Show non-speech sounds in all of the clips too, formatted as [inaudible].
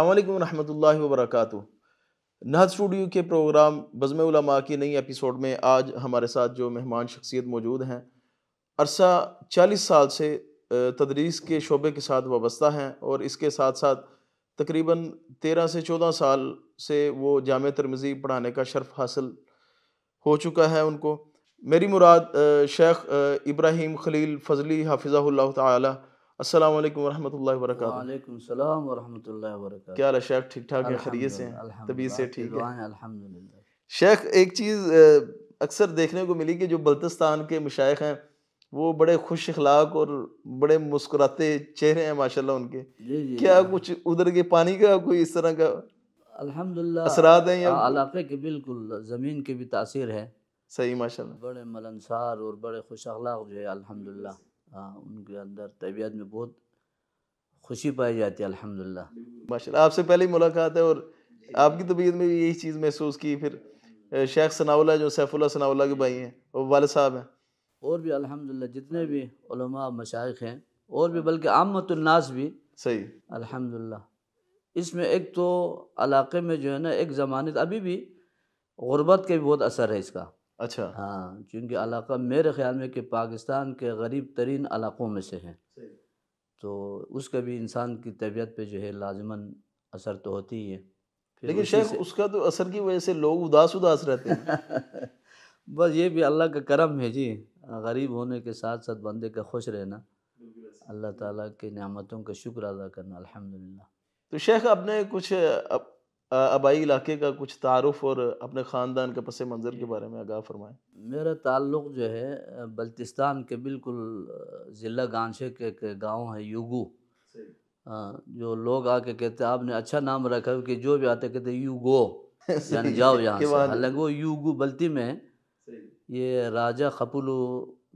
अल्लाम रहमतुल्लाहि व बरकातहू नहद स्टूडियो के प्रोग्राम बज़म उलमा की नई एपिसोड में आज हमारे साथ जो मेहमान शख्सियत मौजूद हैं अरसा चालीस साल से तदरीस के शोबे के साथ वाबस्ता हैं और इसके साथ साथ तकरीबन तेरह से चौदह साल से वो जाम तरमज़ी पढ़ाने का शर्फ हासिल हो चुका है उनको मेरी मुराद शेख इब्राहिम खलील फजली हाफिज़ा ताला अस्सलाम वालेकुम रहमतुल्लाहि व बरकातहू वालेकुम सलाम व रहमतुल्लाहि व बरकातहू क्या हाल शेख ठीक ठाक है खरीय से हैं तबीयत से ठीक है अल्हम्दुलिल्लाह शेख एक चीज़ अक्सर देखने को मिली कि जो बल्तिस्तान के मशाइक हैं वो बड़े खुश अखलाक और बड़े मुस्कुराते चेहरे हैं माशाल्लाह उनके जी जी क्या जी। कुछ उधर के पानी का कोई इस तरह का अल्हम्दुलिल्लाह असरात हैं या इलाके के बिल्कुल ज़मीन के भी तासीर है सही माशाल्लाह बड़े मलनसार और बड़े खुश अखलाक जो है अल्हम्दुलिल्लाह हाँ, उनके अंदर तबीयत में बहुत खुशी पाई जाती है अलहमदिल्ला माशा आपसे पहले ही मुलाकात है और आपकी तबीयत में भी यही चीज़ महसूस की फिर शेख सनाउल्ला जो सैफुल्ला सनाउल्ला के भाई हैं और वाल साहब हैं और भी अलहमदिल्ला जितने भी मशाइ हैं और भी बल्कि आमतुलनास भी सही अलहमदिल्ला इसमें एक तो इलाके में जो है ना एक ज़मानत अभी भी गुर्बत का भी बहुत असर है इसका अच्छा हाँ क्योंकि इलाका मेरे ख्याल में कि पाकिस्तान के गरीब तरीन इलाक़ों में से है तो उसका भी इंसान की तबीयत पे जो है लाजमन असर तो होती ही है लेकिन शेख उसका तो असर की वजह से लोग उदास उदास रहते हैं [laughs] बस ये भी अल्लाह का करम है जी गरीब होने के साथ साथ बंदे का खुश रहना अल्लाह ताला के नियामतों का शुक्र अदा करना अल्हम्दुलिल्लाह तो शेख अपने कुछ आबाई इलाके का कुछ तारफ़ और अपने ख़ानदान के पस मंज़र के बारे में आगाह फरमाएँ मेरा ताल्लुक़ जो है बल्तिस्तान के बिल्कुल ज़िला गांछे के, एक गाँव है युगू जो लोग आके कहते आपने अच्छा नाम रखा कि जो भी आते कहते यूगो [laughs] यानी जाओ यहाँ हालांकि वो यूगू बल्ती में ये राजा खपुलू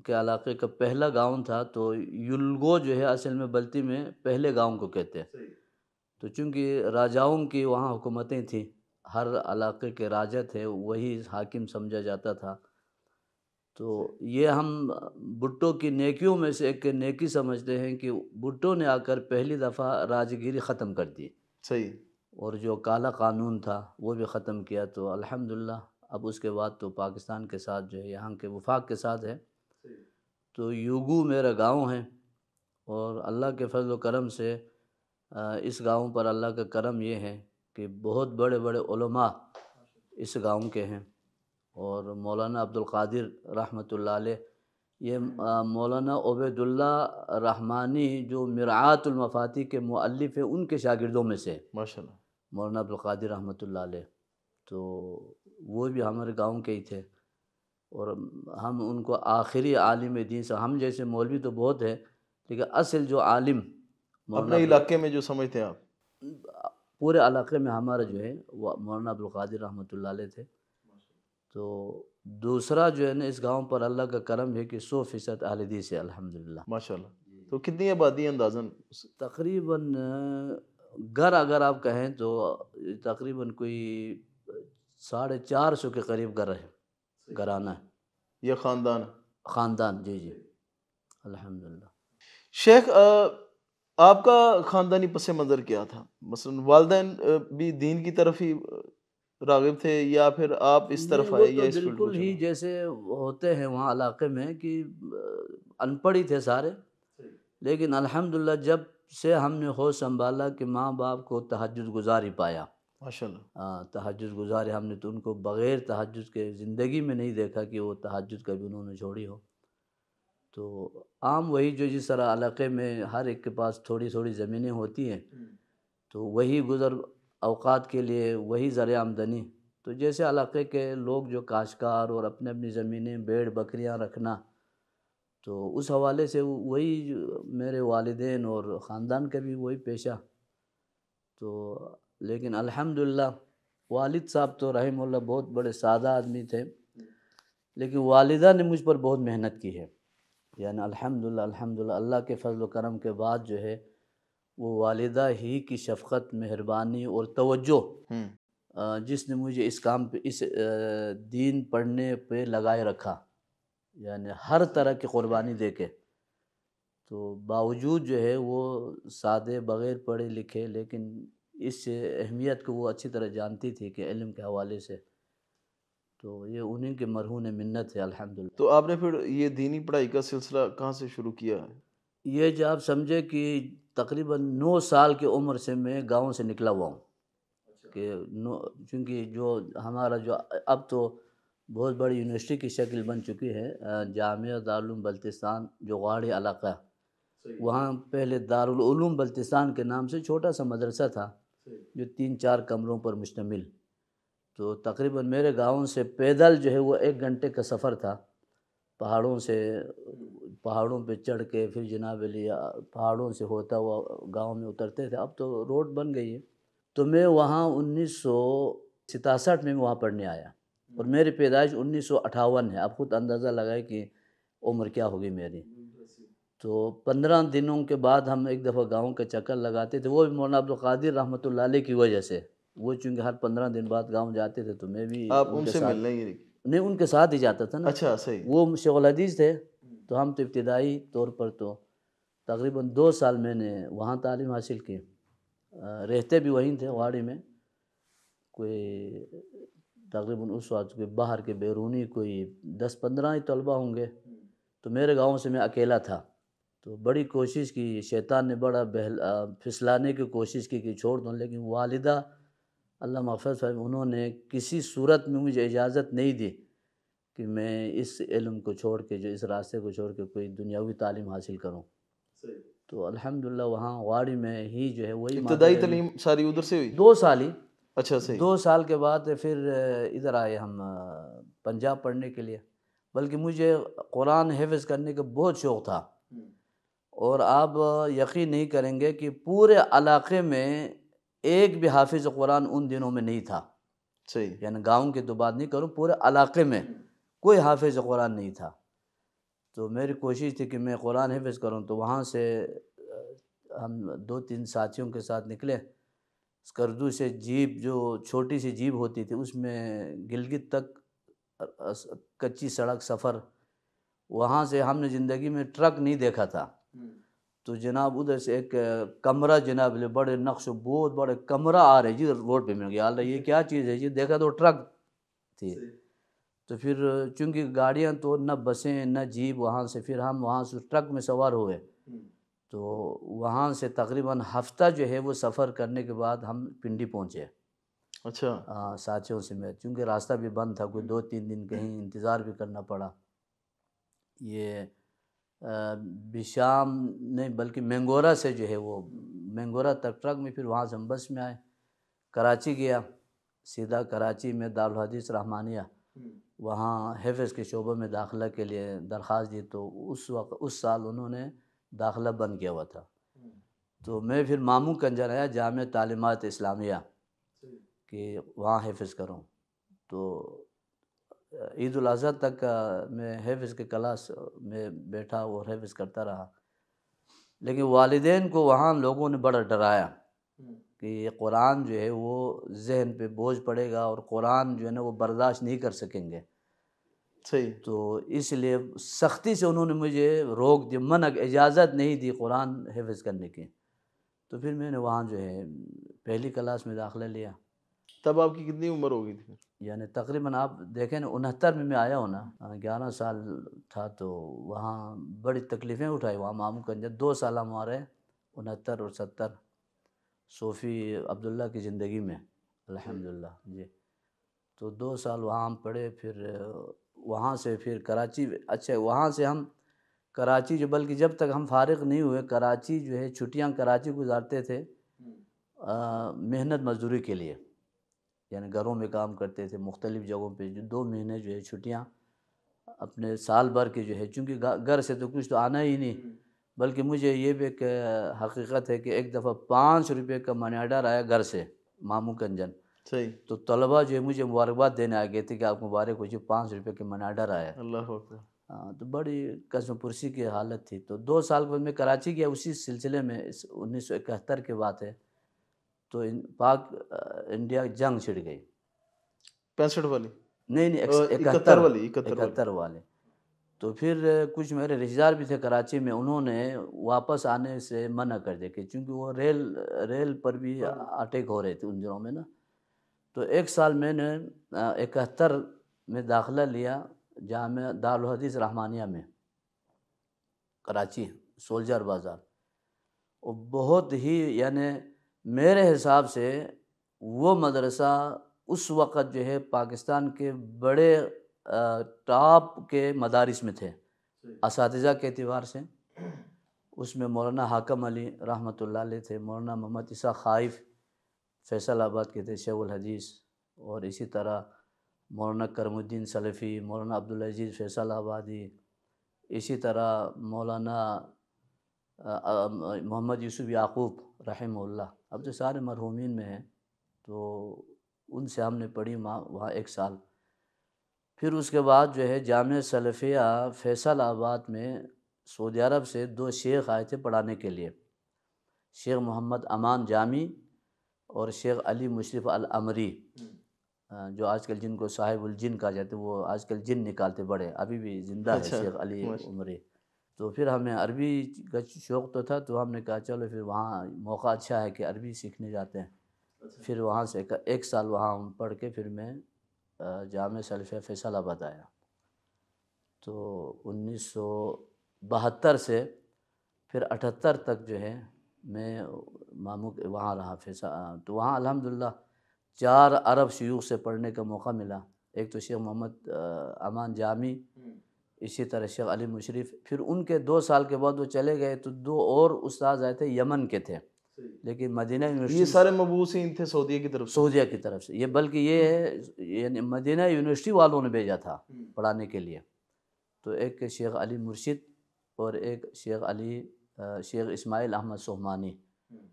के इलाके का पहला गांव था तो युलगो जो है असल में बल्ती में पहले गांव को कहते हैं तो चूँकि राजाओं की वहाँ हुकूमतें थीं हर इलाके के राजा थे वही हाकिम समझा जाता था तो ये हम भुट्टो की नेकियों में से एक नेकी समझते हैं कि भुट्टो ने आकर पहली दफ़ा राजगिरी ख़त्म कर दी सही और जो काला कानून था वो भी ख़त्म किया तो अल्हम्दुलिल्लाह अब उसके बाद तो पाकिस्तान के साथ जो है यहाँ के वफाक के साथ है तो युगू मेरा गांव है और अल्लाह के फजल करम से इस गांव पर अल्लाह का करम ये है कि बहुत बड़े बड़े उलमा इस गांव के हैं और मौलाना अब्दुल कादिर रहमतुल्लाह ये मौलाना ओबैदुल्ला रहमानी जो मिरातुलमफाती के मुअल्लिफ हैं उनके शागिर्दों में से माशा मौलाना अब्दुल कादिर रहमतुल्लाह तो वो भी हमारे गांव के ही थे और हम उनको आखिरी आलिम दीन से हम जैसे मौलवी तो बहुत है लेकिन असल जो आलिम अपने इलाके में जो समझते हैं आप पूरे इलाके में हमारा जो है वह मौलाना अब्दुल्कर रहमत थे तो दूसरा जो है ना इस गांव पर अल्लाह का करम है कि सौ फीसद अहलदीस से अलहमदिल्ला माशा तो कितनी आबादी अंदाजन तकरीबन घर अगर आप कहें तो तकरीबन कोई साढ़े चार सौ के करीब घर है घराना है यह ख़ानदान ख़ानदान जी जी अल्हम्दुलिल्लाह शेख आ... आपका ख़ानदानी पस मंज़र क्या था मसलन वालदे भी दीन की तरफ ही रागिब थे या फिर आप इस तरफ आए तो या इस बिल्कुल ही जैसे होते हैं वहाँ इलाके में कि अनपढ़ ही थे सारे लेकिन अल्हम्दुलिल्लाह जब से हमने होश संभाला कि माँ बाप को तहजद गुजार ही पाया माशाल्लाह तहजद गुजारे हमने तो उनको बग़ैर तहजद के ज़िंदगी में नहीं देखा कि वो तहज कभी उन्होंने छोड़ी हो तो आम वही जो जिस तरह इलाके में हर एक के पास थोड़ी थोड़ी ज़मीनें होती हैं हम्म। तो वही गुज़र अवकात के लिए वही ज़र आमदनी तो जैसे इलाके के लोग जो काशकार और अपने अपनी ज़मीनें भेड़ बकरियां रखना तो उस हवाले से वही मेरे वालदेन और ख़ानदान का भी वही पेशा तो लेकिन अल्हम्दुलिल्लाह वालिद साहब तो रहमल्ला बहुत बड़े सादा आदमी थे हम्म। लेकिन वालदा ने मुझ पर बहुत मेहनत की है यानी अल्हम्दुलिल्लाह अल्हम्दुलिल्लाह अल्लाह के फ़ज़ल करम के बाद जो है वो वालदा ही की शफकत मेहरबानी और तवज्जो हम्म। जिसने मुझे इस काम पे इस दीन पढ़ने पे लगाए रखा यानी हर तरह की क़ुरबानी दे के तो बावजूद जो है वो सादे बग़ैर पढ़े लिखे लेकिन इस अहमियत को वो अच्छी तरह जानती थी कि इल्म के हवाले से तो ये उन्हीं के मरहून मन्नत है अलहमद तो आपने फिर ये दीनी पढ़ाई का सिलसिला कहाँ से शुरू किया है ये जब आप समझे कि तकरीबन नौ साल की उम्र से मैं गांव से निकला हुआ हूँ अच्छा। कि नौ चूँकि जो हमारा जो अब तो बहुत बड़ी यूनिवर्सिटी की शक्ल बन चुकी है जामिया दारुम बल्तिस्तान जो गाड़ी इलाका वहाँ पहले दारुल बल्तिस्तान के नाम से छोटा सा मदरसा था जो तीन चार कमरों पर मुश्तमिल तो तकरीबन मेरे गांव से पैदल जो है वो एक घंटे का सफ़र था पहाड़ों से पहाड़ों पे चढ़ के फिर जनाब लिया पहाड़ों से होता हुआ गांव में उतरते थे अब तो रोड बन गई है तो मैं वहाँ उन्नीस में वहाँ पढ़ने आया और मेरी पैदाइश उन्नीस है आप खुद अंदाज़ा लगाए कि उम्र क्या होगी मेरी तो पंद्रह दिनों के बाद हम एक दफ़ा गांव का चक्कर लगाते थे वो भी मौलाना अब्दुल्कर रहमत की वजह से वो चूंकि हर पंद्रह दिन बाद गांव जाते थे तो मैं भी आप उनसे मिलने ही नहीं उनके साथ ही जाता था ना अच्छा सही वो शेख हदीज़ थे तो हम तो इब्तदाई तौर पर तो तकरीबन दो साल मैंने वहाँ तालीम हासिल की रहते भी वहीं थे वाड़ी में कोई तकरीबन उस वक्त कोई बाहर के बैरूनी कोई दस पंद्रह ही तलबा होंगे तो मेरे गाँव से मैं अकेला था तो बड़ी कोशिश की शैतान ने बड़ा बहल फिसलाने की कोशिश की कि छोड़ दूँ लेकिन वालिदा अल्लाह मफरत साहब उन्होंने किसी सूरत में मुझे इजाज़त नहीं दी कि मैं इस इलम को छोड़ के जो इस रास्ते को छोड़ के कोई दुनियावी तालीम हासिल करूँ तो अलहमदिल्ला वहाँ वाड़ी में ही जो है वही इब्तदाई तलीम सारी उधर से हुई दो साल ही अच्छा सही दो साल के बाद फिर इधर आए हम पंजाब पढ़ने के लिए बल्कि मुझे कुरान हिफ्ज करने का बहुत शौक़ था हम्म। और आप यकीन नहीं करेंगे कि पूरे इलाके में एक भी हाफिज़ कुरान उन दिनों में नहीं था सही यानी गाँव की तो बात नहीं करूँ पूरे इलाके में कोई हाफिज़ कुरान नहीं था तो मेरी कोशिश थी कि मैं कुरान हिफ्ज़ करूँ तो वहाँ से हम दो तीन साथियों के साथ निकले स्कर्दू से जीप जो छोटी सी जीप होती थी उसमें गिलगित तक कच्ची सड़क सफ़र वहाँ से हमने ज़िंदगी में ट्रक नहीं देखा था हम्म। तो जनाब उधर से एक कमरा जनाब बड़े नक्श बहुत बड़े कमरा आ रहे जी रोड पे मिल गया ये क्या चीज़ है जी देखा तो ट्रक थी तो फिर चूंकि गाड़ियाँ तो न बसें न जीप वहाँ से फिर हम वहाँ से ट्रक में सवार हुए हम्म। तो वहाँ से तकरीबन हफ्ता जो है वो सफ़र करने के बाद हम पिंडी पहुँचे अच्छा हाँ साथियों से मैं चूँकि रास्ता भी बंद था कोई हम्म। दो तीन दिन कहीं इंतज़ार भी करना पड़ा ये विशाम नहीं बल्कि मैंगोरा से जो है वो मैंगोरा तक ट्रक में फिर वहाँ से हम बस में आए कराची गया सीधा कराची में दार हदीस रहमानिया हम्म। वहाँ हेफज के शोबे में दाखिला के लिए दरख्वास्त दी तो उस वक्त उस साल उन्होंने दाखिला बंद किया हुआ था हम्म। तो मैं फिर मामू कंजर आया जाम तालीमत इस्लामिया कि वहाँ हेफज करूँ तो ईद अजी तक मैं हेफ्ज़ के क्लास में बैठा और हेफ़ करता रहा लेकिन वालदेन को वहाँ लोगों ने बड़ा डराया हम्म। कि ये कुरान जो है वो जहन पे बोझ पड़ेगा और कुरान जो है ना वो बर्दाश्त नहीं कर सकेंगे सही तो इसलिए सख्ती से उन्होंने मुझे रोक दिया मन इजाज़त नहीं दी कुरान हेफ्ज़ करने की तो फिर मैंने वहाँ जो है पहली क्लास में दाखिला लिया तब आपकी कितनी उम्र होगी थी यानी तकरीबन आप देखें ना उनहत्तर में मैं आया हूँ ना ग्यारह साल था तो वहाँ बड़ी तकलीफ़ें उठाई वहाँ मामू कंजर दो साल हम आ हैं उनहत्तर और सत्तर सोफ़ी अब्दुल्ला की ज़िंदगी में अलहमदिल्ला जी तो दो साल वहाँ हम पढ़े फिर वहाँ से फिर कराची अच्छा वहाँ से हम कराची जो बल्कि जब तक हम फारग नहीं हुए कराची जो है छुट्टियाँ कराची गुजारते थे हम्म। मेहनत मजदूरी के लिए यानी घरों में काम करते थे मुख्तलिफ़ जगहों पर जो दो महीने जो है छुट्टियाँ अपने साल भर के जो है चूँकि घर से तो कुछ तो आना ही नहीं हम्म। बल्कि मुझे ये भी एक हकीकत है कि एक दफ़ा पाँच रुपये का मनी ऑर्डर आया घर से मामू कंजन सही तो तलबा जो है मुझे मुबारकबाद देने आ गए थे कि आप मुबारक हो जो पाँच रुपये के मनी ऑर्डर आया अल्लाह हाँ तो बड़ी कसम पुरसी की हालत थी तो दो साल बाद मैं कराची गया उसी सिलसिले में उन्नीस सौ इकहत्तर की बात है तो इन, पाक इंडिया जंग छिड़ गई पैंसठ वाली नहीं नहीं इकहत्तर वाली इकहत्तर वाले तो फिर कुछ मेरे रिश्तेदार भी थे कराची में उन्होंने वापस आने से मना कर दिया कि चूँकि वो रेल रेल पर भी हाँ। अटैक हो रहे थे उन दिनों में ना तो एक साल मैंने इकहत्तर में दाखला लिया जहाँ मैं दारदीस रहमानिया में कराची सोल्जर बाज़ार और बहुत ही यानी मेरे हिसाब से वो मदरसा उस वक़्त जो है पाकिस्तान के बड़े टॉप के मदारस में थे इस के अतबार से उसमें मौलाना हाकम अली रहमत थे मौलाना मोहम्मद इसा खाइफ आबाद के थे शेवल हदीस और इसी तरह मौलाना करमुद्दीन सलफ़ी मौलाना अब्दुल अजीज़ फैसल आबादी इसी तरह मौलाना मोहम्मद यूसुफ याकूब रहमल्ला अब तो सारे मरहूमिन में हैं तो उनसे हमने पढ़ी माँ वहाँ एक साल फिर उसके बाद जो है जाम सलफ़िया फैसल आबाद में सऊदी अरब से दो शेख आए थे पढ़ाने के लिए शेख मोहम्मद अमान जामी और शेख अली मुशरफ अल अमरी हम्म। जो आजकल जिनको साहिबुल जिन कहा जाता है वो आजकल जिन निकालते बड़े अभी भी ज़िंदा अच्छा, है शेख अली उमरी तो फिर हमें अरबी का शौक़ तो था तो हमने कहा चलो फिर वहाँ मौका अच्छा है कि अरबी सीखने जाते हैं अच्छा। फिर वहाँ से एक साल वहाँ पढ़ के फिर मैं जाम सलफ़ फैसलाबाद आया तो उन्नीस सौ बहत्तर से फिर अठहत्तर तक जो है मैं मामू के वहाँ रहा फैसा तो वहाँ अल्हम्दुलिल्लाह चार अरब शयूख से पढ़ने का मौका मिला एक तो शेख मोहम्मद अमान जामी हम्म। इसी तरह शेख अली मुशरफ फिर उनके दो साल के बाद वो चले गए तो दो और उस्ताद आए थे यमन के थे लेकिन मदीना यूनिवर्सिटी ये सारे मबूसिन थे सऊदिया की तरफ सऊदिया की तरफ से ये बल्कि ये है हम्म। यानी मदीना यूनिवर्सिटी वालों ने भेजा था हम्म। पढ़ाने के लिए तो एक शेख अली मुर्शिद और एक शेख अली शेख इस्माइल अहमद सोहमानी हम्म।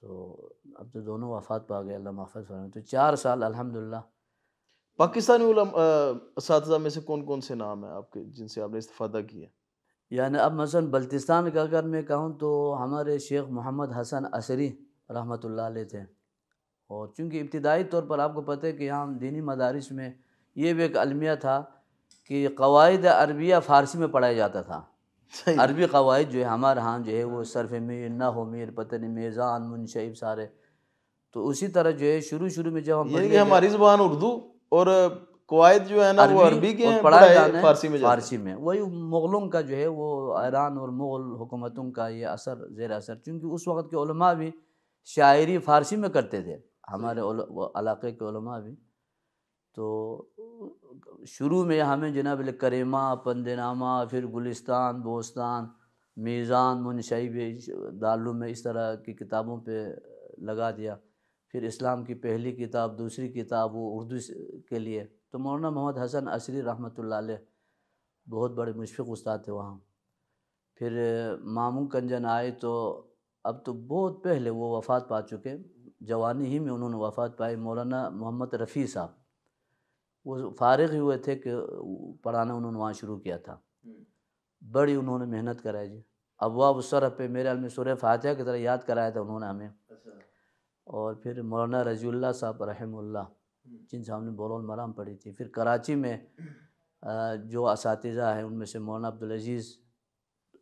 तो अब तो दोनों वफात पा गए अल्लाह माफ़ तो चार साल अलहमदिल्ला पाकिस्तानी इस में से कौन कौन से नाम है आपके जिनसे आपने इस्तादा किया यानी अब मसला बल्तिस्तान का अगर मैं कहूँ तो हमारे शेख मोहम्मद हसन असरी रहमत थे और चूँकि इब्तदाई तौर पर आपको पता है कि यहाँ दीनी मदारस में ये भी एक अलमिया था कि कवायद अरबिया फ़ारसी में पढ़ाया जाता था अरबी कवायद जो है हमारे यहाँ जो है वो सरफ मीर नहो मीर पतन मेज़ान मुनशब सारे तो उसी तरह जो है शुरू शुरू में जब हम हमारी ज़बान उर्दू और कवायद जो है ना वो अरबी के हैं पढ़ाए फारसी में फारसी में वही मुग़लों का जो है वो ईरान और मुग़ल हुकूमतों का ये असर ज़ेर असर क्योंकि उस वक्त के उलमा भी शायरी फारसी में करते थे हमारे इलाके के उलमा भी तो शुरू में हमें जनाब करीमा पंदनामा फिर गुलिस्तान बोस्तान मीज़ान मुनशब दालू में इस तरह की किताबों पर लगा दिया फिर इस्लाम की पहली किताब दूसरी किताब वो उर्दू के लिए तो मौलाना मोहम्मद हसन असरी रहमत बहुत बड़े मुशफ़ उस्ताद थे वहाँ फिर मामू कंजन आए तो अब तो बहुत पहले वो वफ़ात पा चुके जवानी ही में उन्होंने वफ़ात पाई मौलाना मोहम्मद रफ़ी साहब वो फारग हुए थे कि पढ़ाना उन्होंने वहाँ शुरू किया था बड़ी उन्होंने मेहनत कराई जी वह उस पे मेरे में सुर फातह की तरह याद कराया था उन्होंने हमें और फिर मौलाना रजील्ला साहब रहमुल्ला हम्म। जिनसे हमने बोलोल मराम पढ़ी थी फिर कराची में [clears throat] जो इस हैं उनमें से मौलाना अब्दुलज़ीज़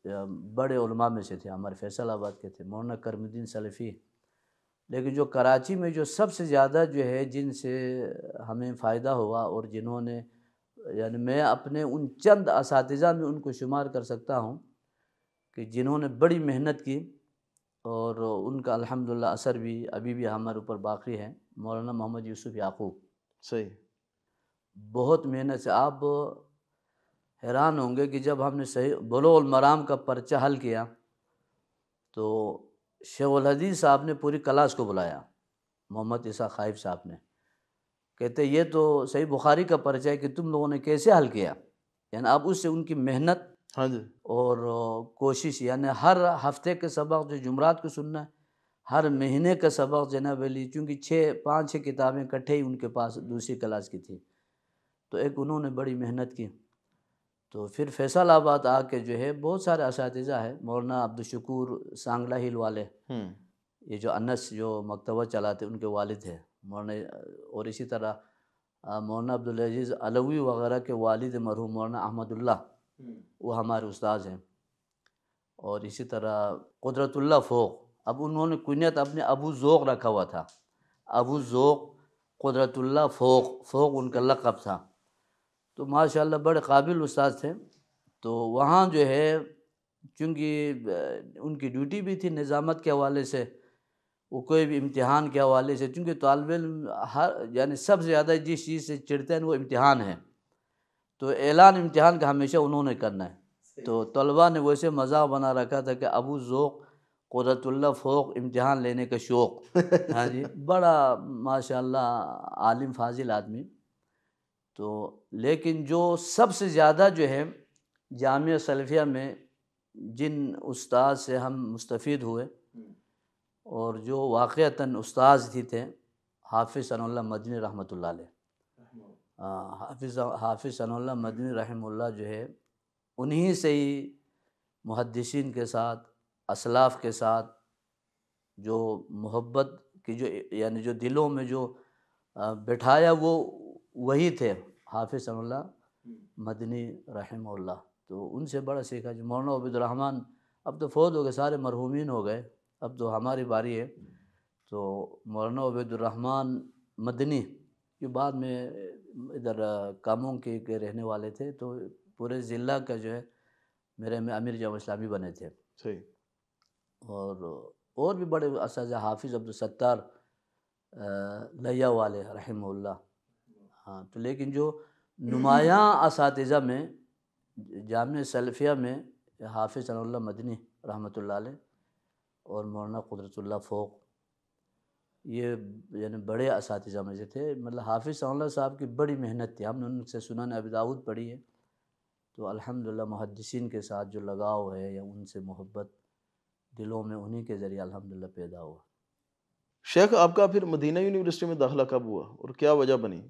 बड़े उलमा में से थे हमारे फैसलाबाद के थे मौलाना करमुद्दीन सलफ़ी लेकिन जो कराची में जो सबसे ज़्यादा जो है जिनसे हमें फ़ायदा हुआ और जिन्होंने यानी मैं अपने उन चंद इस में उनको शुमार कर सकता हूँ कि जिन्होंने बड़ी मेहनत की और उनका अल्हम्दुलिल्लाह असर भी अभी भी हमारे ऊपर बाकी है मौलाना मोहम्मद यूसुफ याकूब सही बहुत मेहनत से आप हैरान होंगे कि जब हमने सही बलोल मराम का पर्चा हल किया तो शेवल हदीस साहब ने पूरी क्लास को बुलाया मोहम्मद ईसा खाइफ साहब ने कहते ये तो सही बुखारी का पर्चा है कि तुम लोगों ने कैसे हल किया यानी आप उससे उनकी मेहनत हाँ जी और कोशिश यानी हर हफ्ते के सबक जो जुमरात को सुनना है हर महीने का सबक जनाब अली चूँकि छः पाँच छः किताबें इकट्ठे ही उनके पास दूसरी क्लास की थी तो एक उन्होंने बड़ी मेहनत की तो फिर फैसलाबाद आके जो है बहुत सारे इस है मौलाना अब्दुलशकूर सांगला हिल वाले ये जो अनस जो मकतबा चलाते उनके वालिद हैं मौलाना और इसी तरह मौलाना अब्दुलज़ीज़ अलवी वगैरह के वालिद मरहूम मौलाना अहमदुल्ला वो हमारे उस्ताद हैं और इसी तरह कुदरतुल्ला फ़ोक अब उन्होंने कुनियत अपने अबू ज़ोक रखा हुआ था अबू ज़ोक कुदरतुल्ला फ़ोक फ़ोक उनका लक़ब था तो माशाल्लाह बड़े काबिल उस्ताद थे तो वहाँ जो है क्योंकि उनकी ड्यूटी भी थी निज़ामत के हवाले से वो कोई भी इम्तिहान के हवाले से चूँकि तालब हर यानी सबसे ज़्यादा जिस चीज़ से चिड़ते हैं वो इम्तिहान है तो ऐलान इम्तहान का हमेशा उन्होंने करना है तो तलबा ने वैसे मजाक बना रखा था कि अबू ज़ोक कुरतुल्ला फ़ोक इम्तहान लेने का शौक़ [laughs] हाँ जी बड़ा माशाल्लाह आलिम फाजिल आदमी तो लेकिन जो सबसे ज़्यादा जो है जाम सलफिया में जिन उस्ताद से हम मुस्तफ़ हुए हम्म। और जो वाक़ता उस्ताद थी थे हाफिज़ सनल्ला मदनी रहमत हाफिज़ हाफिज़ सनोल्ला मदनी रहमुल्ला जो है उन्हीं से ही मुहदसिन के साथ असलाफ के साथ जो मोहब्बत की जो यानी जो दिलों में जो बैठाया वो वही थे हाफिज़ सनोल्ला मदनी रहमुल्ला तो उनसे बड़ा सीखा जो मौलाना अबीदुररहमान अब तो फौज हो गए सारे मरहूमिन हो गए अब तो हमारी बारी है तो मौलाना अबैदुलरहमान मदनी ये बाद में इधर कामों के, के रहने वाले थे तो पूरे ज़िला का जो है मेरे में अमीर जाम इस्लामी बने थे सही और और भी बड़े इस हाफिज़ अब्दुलसत्तार लिया वाले रहमल्ला हाँ तो लेकिन जो नुमायाँ इस में जाम सलफिया में हाफिज़ सनल्ला मदनी रहमत और मौलाना कुदरतुल्ला फ़ोक ये यानी बड़े इस से थे मतलब हाफिज़ साल साहब की बड़ी मेहनत थी हमने उनसे सुनन अब दाऊद पढ़ी है तो अल्हम्दुलिल्लाह मुहदसिन के साथ जो लगाव है या उनसे मोहब्बत दिलों में उन्हीं के ज़रिए अल्हम्दुलिल्लाह पैदा हुआ शेख आपका फिर मदीना यूनिवर्सिटी में दाखिला कब हुआ और क्या वजह बनी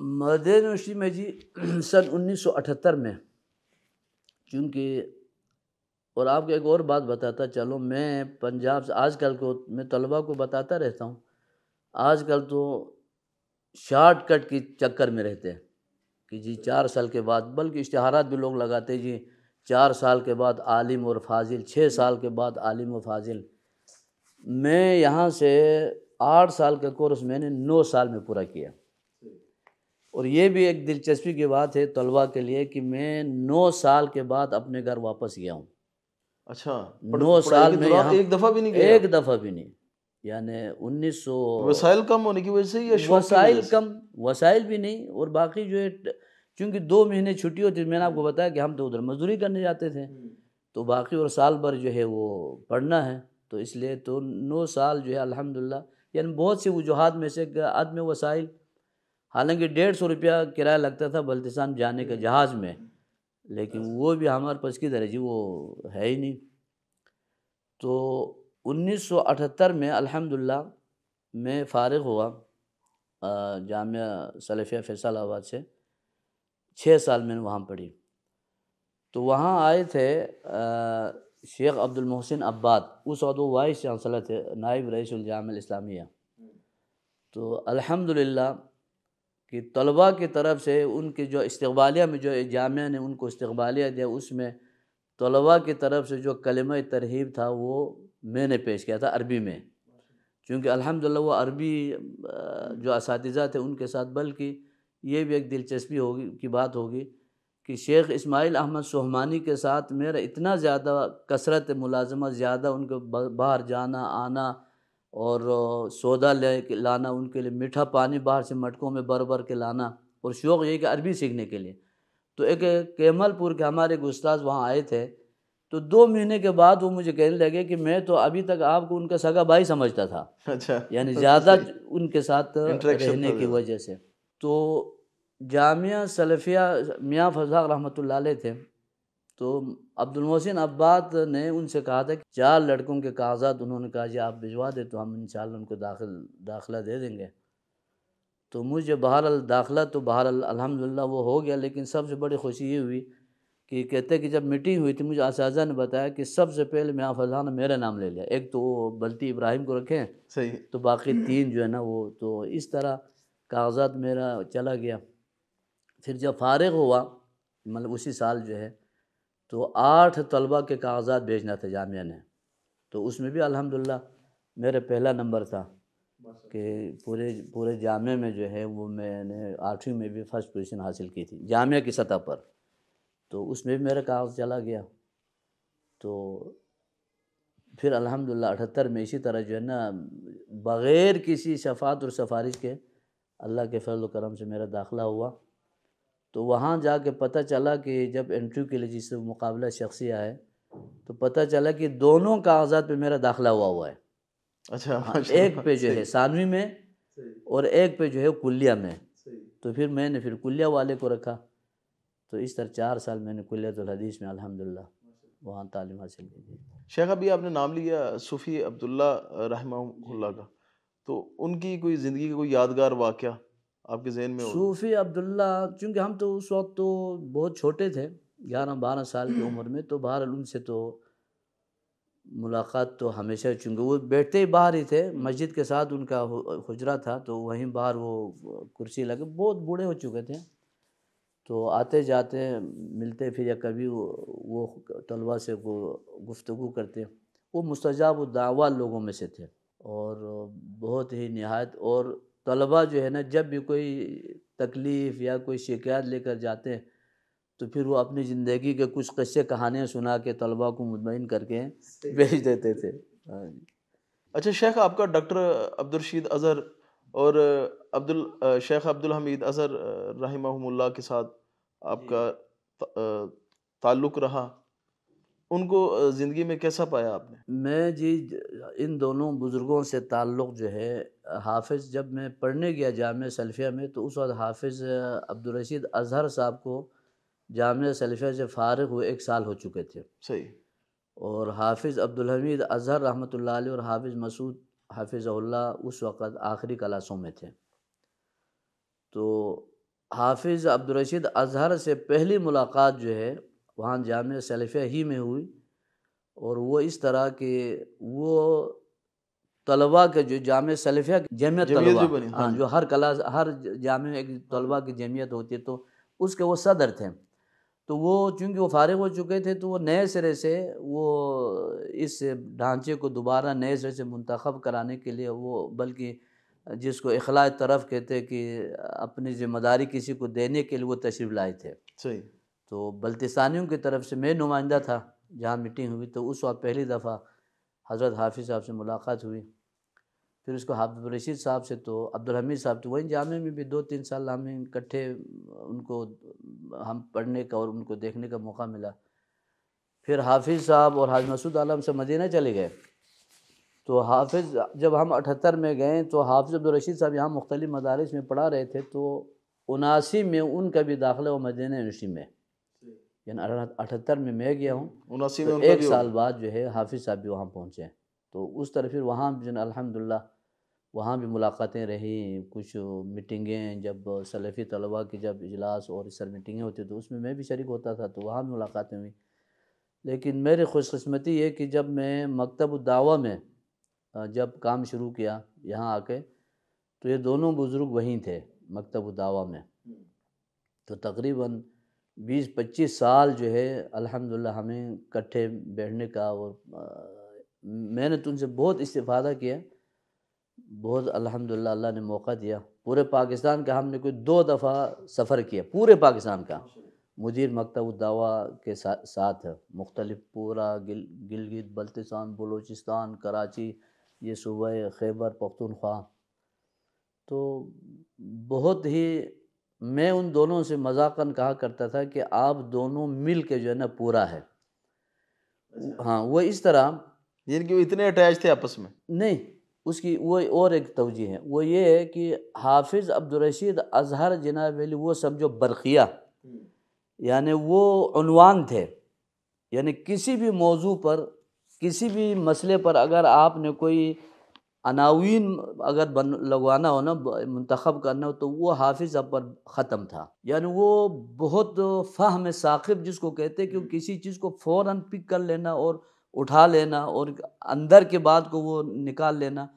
मदीना यूनिवर्सिटी में जी [clears throat] सन उन्नीस में चूँकि और आपको एक और बात बताता चलो मैं पंजाब से आजकल को मैं तलबा को बताता रहता हूँ आजकल तो शॉर्टकट के चक्कर में रहते हैं कि जी चार साल के बाद बल्कि इश्तहारात भी लोग लगाते जी चार साल के बाद आलिम और फाजिल छः साल के बाद आलिम और फाजिल मैं यहाँ से आठ साल का कोर्स मैंने नौ साल में पूरा किया और ये भी एक दिलचस्पी की बात है तलबा के लिए कि मैं नौ साल के बाद अपने घर वापस गया हूँ अच्छा नौ साल में एक दफ़ा भी नहीं गया एक दफ़ा भी नहीं यानी उन्नीस सौ कम होने की वजह से या वसाइल कम वसाइल भी नहीं और बाकी जो है क्योंकि दो महीने छुट्टी होती मैंने आपको बताया कि हम तो उधर मजदूरी करने जाते थे हम्म। तो बाकी और साल भर जो है वो पढ़ना है तो इसलिए तो नौ साल जो है अल्हम्दुलिल्लाह यानी बहुत सी वजूहत में से आदम वसाइल हालांकि डेढ़ सौ रुपया किराया लगता था बल्तिस्तान जाने का हम्म। जहाज़ में लेकिन वो भी हमारे पास किधर है जी वो है ही नहीं तो 1978 में अल्हम्दुलिल्लाह मैं फारग हुआ जाम सलफ़िया फैसलाबाद से छः साल मैंने वहाँ पढ़ी तो वहाँ आए थे शेख अब्दुल मोहसिन अब्बाद उस वो वाइस चांसलर थे नायब रईसजाम इस्लामिया तो अल्हम्दुलिल्लाह कि तलबा की तरफ से उनके जो इस्तबालिया में जो जामिया ने उनको इस्तबालिया दिया उसमें तलबा की तरफ से जो कलम तरहीब था वो मैंने पेश किया था अरबी में क्योंकि अल्हम्दुलिल्लाह वो अरबी जो इस थे उनके साथ बल्कि ये भी एक दिलचस्पी होगी की बात होगी कि शेख इस्माइल अहमद सोहमानी के साथ मेरा इतना ज़्यादा कसरत मुलाजमत ज़्यादा उनके बाहर जाना आना और सौदा ले लाना उनके लिए मीठा पानी बाहर से मटकों में भर भर के लाना और शौक़ ये कि अरबी सीखने के लिए तो एक कैमलपुर के हमारे एक उस्ताद वहाँ आए थे तो दो महीने के बाद वो मुझे कहने लगे कि मैं तो अभी तक आपको उनका सगा भाई समझता था अच्छा यानी [laughs] तो ज़्यादा उनके साथ रहने की वजह से तो जामिया सलफिया मियाँ फजाक रहमत थे तो मोहसिन अब्बाद ने उनसे कहा था कि चार लड़कों के कागजात उन्होंने कहा जी आप भिजवा दे तो हम इन उनको दाखिल दाखिला दे देंगे तो मुझे बहरल दाखिला तो बहरल अलहमदिल्ला वो हो गया लेकिन सबसे बड़ी खुशी ये हुई कि कहते कि जब मीटिंग हुई थी मुझे आसाजा ने बताया कि सबसे पहले मैं फजा ने मेरा नाम ले लिया एक तो वो बल्ती इब्राहिम को रखें सही तो बाकी तीन जो है ना वो तो इस तरह कागजात मेरा चला गया फिर जब फारग हुआ मतलब उसी साल जो है तो आठ तलबा के कागजात भेजना था जामिया ने तो उसमें भी अलहमदिल्ला मेरा पहला नंबर था कि पूरे पूरे जामे में जो है वो मैंने आठवीं में भी फ़र्स्ट पोजीशन हासिल की थी जामिया की सतह पर तो उसमें भी मेरा कागज़ चला गया तो फिर अल्हम्दुलिल्लाह अठहत्तर में इसी तरह जो है ना बग़ैर किसी शफात और सफारिश के अल्लाह के फजल करम से मेरा दाखला हुआ तो वहाँ जा के पता चला कि जब एंट्री के लिए जिससे मुकाबला शख्सिया है तो पता चला कि दोनों कागजात पे मेरा दाखला हुआ हुआ है अच्छा अच्छा एक पे जो है सानवी में और एक पे जो है कुलिया में तो फिर मैंने फिर कुलिया वाले को रखा तो इस तरह चार साल मैंने कुल्लतुलहदीस में अलहमदिल्ला वहाँ तालीम हासिल की थी शेख अभी आपने नाम लिया सूफ़ी अब्दुल्ला रहमा का तो उनकी कोई ज़िंदगी का कोई यादगार वाक़ आपके जहन में सूफ़ी अब्दुल्ला चूँकि हम तो उस वक्त तो बहुत छोटे थे ग्यारह बारह साल की उम्र में तो बहर उनसे तो मुलाकात तो हमेशा चूँकि वो बैठते ही बाहर ही थे मस्जिद के साथ उनका हुजरा था तो वहीं बाहर वो कुर्सी लगे बहुत बूढ़े हो चुके थे तो आते जाते मिलते फिर या कभी वो, तलबा से गुफ्तु करते वो मुस्तजाब दावा लोगों में से थे और बहुत ही नहायत और तलबा जो है ना जब भी कोई तकलीफ़ या कोई शिकायत लेकर जाते हैं तो फिर वो अपनी ज़िंदगी के कुछ कस्से कहानियाँ सुना के तलबा को मुतमिन करके भेज देते थे हाँ अच्छा शेख आपका डॉक्टर अब्दुलरशीद अज़हर और अब्दुल शेख अब्दुल हमीद अज़हर रही के साथ आपका ताल्लुक रहा उनको ज़िंदगी में कैसा पाया आपने मैं जी इन दोनों बुज़ुर्गों से ताल्लुक़ जो है हाफिज़ जब मैं पढ़ने गया जाम सलफिया में तो उस वक्त हाफिज़ अब्दुलरशीद अजहर साहब को जाम सलफिया से फारग हुए एक साल हो चुके थे सही और हाफिज़ अब्दुलहमीद अजहर रहमत और हाफिज़ मसूद हाफिज़ल्ला उस वक़्त आखिरी कलासों में थे तो हाफिज़ अब्दुलरशीद अजहर से पहली मुलाकात जो है वहाँ जाम सलफिया ही में हुई और वो इस तरह के वो तलबा के जो जाम सलफिया जमीयत जो, हाँ, हाँ, जो हर कला हर जाम एक तलबा की जमियत होती है तो उसके वो सदर थे तो वो चूँकि वो फारग हो चुके थे तो वो नए सिरे से वो इस ढांचे को दोबारा नए सिरे से मंतखब कराने के लिए वो बल्कि जिसको अखलाए तरफ कहते हैं कि अपनी ज़िम्मेदारी किसी को देने के लिए वो तशरीफ़ लाए थे सही तो बल्तिसानियों की तरफ से मैं नुमाइंदा था जहाँ मीटिंग हुई तो उस वक्त पहली दफ़ा हज़रत हाफिज़ साहब से मुलाकात हुई फिर उसको हाफिज रशीद साहब से तो अब्दुल हमीद साहब तो वहीं जामे में भी दो तीन साल हम इकट्ठे उनको हम पढ़ने का और उनको देखने का मौका मिला फिर हाफिज़ साहब और हाज मसूद आलम से मदीना चले गए तो हाफिज़ जब हम अठहत्तर में गए तो हाफिज़ अब्दुलरशीद साहब यहाँ मुख्तलि मदारस में पढ़ा रहे थे तो उनासी में उनका भी दाखिला हुआ मदीना यूनिवर्सिटी में यानी अठहत्तर में मैं गया हूँ उनासी तो में एक साल बाद जो है हाफिज़ साहब भी वहाँ पहुँचे तो उस तरह फिर वहाँ जो अलहमदिल्ला वहाँ भी मुलाकातें रहीं कुछ मीटिंगें जब सलफ़ी तलबा की जब इजलास और इस सर मीटिंगें होती तो उसमें मैं भी शरीक होता था तो वहाँ भी मुलाकातें हुई लेकिन मेरी खुशकस्मती है कि जब मैं मकतब दावा में जब काम शुरू किया यहाँ आके तो ये दोनों बुज़ुर्ग वहीं थे मकतब दावा में तो तकरीबन 20-25 साल जो है अल्हम्दुलिल्लाह हमें इकट्ठे बैठने का और मैंने तुमसे बहुत इस्तेफादा किया बहुत अल्हम्दुलिल्लाह अल्लाह ने मौका दिया पूरे पाकिस्तान का हमने कोई दो दफ़ा सफ़र किया पूरे पाकिस्तान का मुदीर मकतब दावा के साथ मुख्तलिफ पूरा गिल गिलगित बल्तिस्तान बलूचिस्तान कराची ये सूबह खैबर पख्तूनख्वा तो बहुत ही मैं उन दोनों से मजाकन कहा करता था कि आप दोनों मिल के जो है ना पूरा है अच्छा। हाँ वो इस तरह जिनकी इतने अटैच थे आपस में नहीं उसकी वो और एक तोजी है वो ये है कि हाफिज़ अब्दुलरशीद अजहर जनाब अली वो सब जो बरख़िया हम्म। यानी वो अनवान थे यानी किसी भी मौजू पर किसी भी मसले पर अगर आपने कोई अनावीन अगर बन लगवाना हो ना मंतखब करना हो तो वो हाफिज़ पर ख़त्म था यानी वो बहुत फ़ाहम साखिब जिसको कहते हैं कि हम्म। किसी चीज़ को फ़ौर पिक कर लेना और उठा लेना और अंदर के बाद को वो निकाल लेना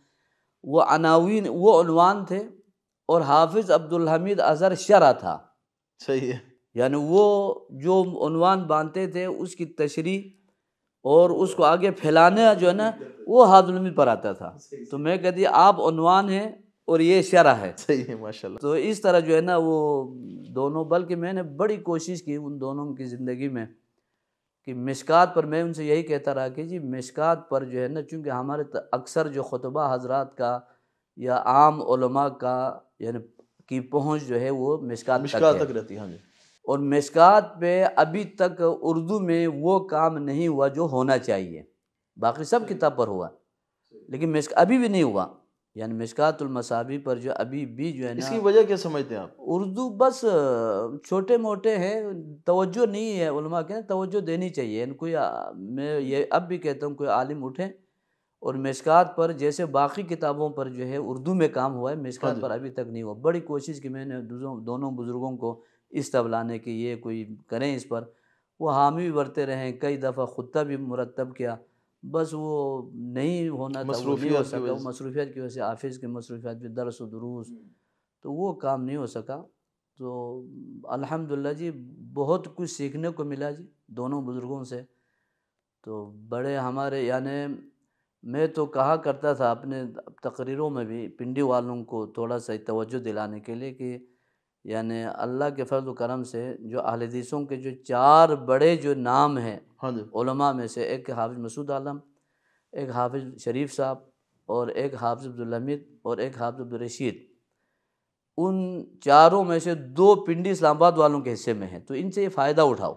वो अनावीन अनवान थे और हाफिज़ अब्दुल हमीद अज़हर शरा था सही है यानी वो जो अनवान बांधते थे उसकी तशरी और उसको आगे फैलाने जो है ना वो हादमी पर आता था तो मैं कहती आप अनवान हैं और ये इशारा है सही है माशाल्लाह तो इस तरह जो है ना वो दोनों बल्कि मैंने बड़ी कोशिश की उन दोनों की ज़िंदगी में कि मिशकात पर मैं उनसे यही कहता रहा कि जी मिशकात पर जो है ना चूँकि हमारे अक्सर जो खुतबा हजरात का या आम का यानी की पहुँच जो है वो मिशकात तक, तक रहती है हाँ जी और मिसकात पे अभी तक उर्दू में वो काम नहीं हुआ जो होना चाहिए बाकी सब किताब पर हुआ लेकिन मिस अभी भी नहीं हुआ यानी मिसकातुलमसाबी पर जो अभी भी जो है ना इसकी वजह क्या समझते हैं आप उर्दू बस छोटे मोटे हैं तोज्जो नहीं है उलमा के तोज्जो देनी चाहिए कोई मैं ये अब भी कहता हूँ कोई आलिम उठे और मिसकात पर जैसे बाकी किताबों पर जो है उर्दू में काम हुआ है मिसकात हाँ पर अभी तक नहीं हुआ बड़ी कोशिश की मैंने दोनों बुज़ुर्गों को इस तबलाने की ये कोई करें इस पर वो हामी भी बरते रहें कई दफ़ा खुदा भी मुरतब किया बस वो नहीं होना था वो नहीं हो सका की वजह से आफिस की मसरूफियात भी दरस व दरूस हम्म। तो वो काम नहीं हो सका तो अल्हम्दुलिल्लाह जी बहुत कुछ सीखने को मिला जी दोनों बुज़ुर्गों से तो बड़े हमारे यानि मैं तो कहा करता था अपने तकरीरों में भी पिंडी वालों को थोड़ा सा तवज्जो दिलाने के लिए कि यानि अल्लाह के फर्ज करम से जो अहलदीसों के जो चार बड़े जो नाम हैं हाँ में से एक हाफिज़ मसूद आलम एक हाफिज़ शरीफ साहब और एक हाफिज़ अब्दुलहमीद और एक हाफिज़ अब्दुलरशीद उन चारों में से दो पिंडी इस्लामाबाद वालों के हिस्से में हैं तो इनसे ये फ़ायदा उठाओ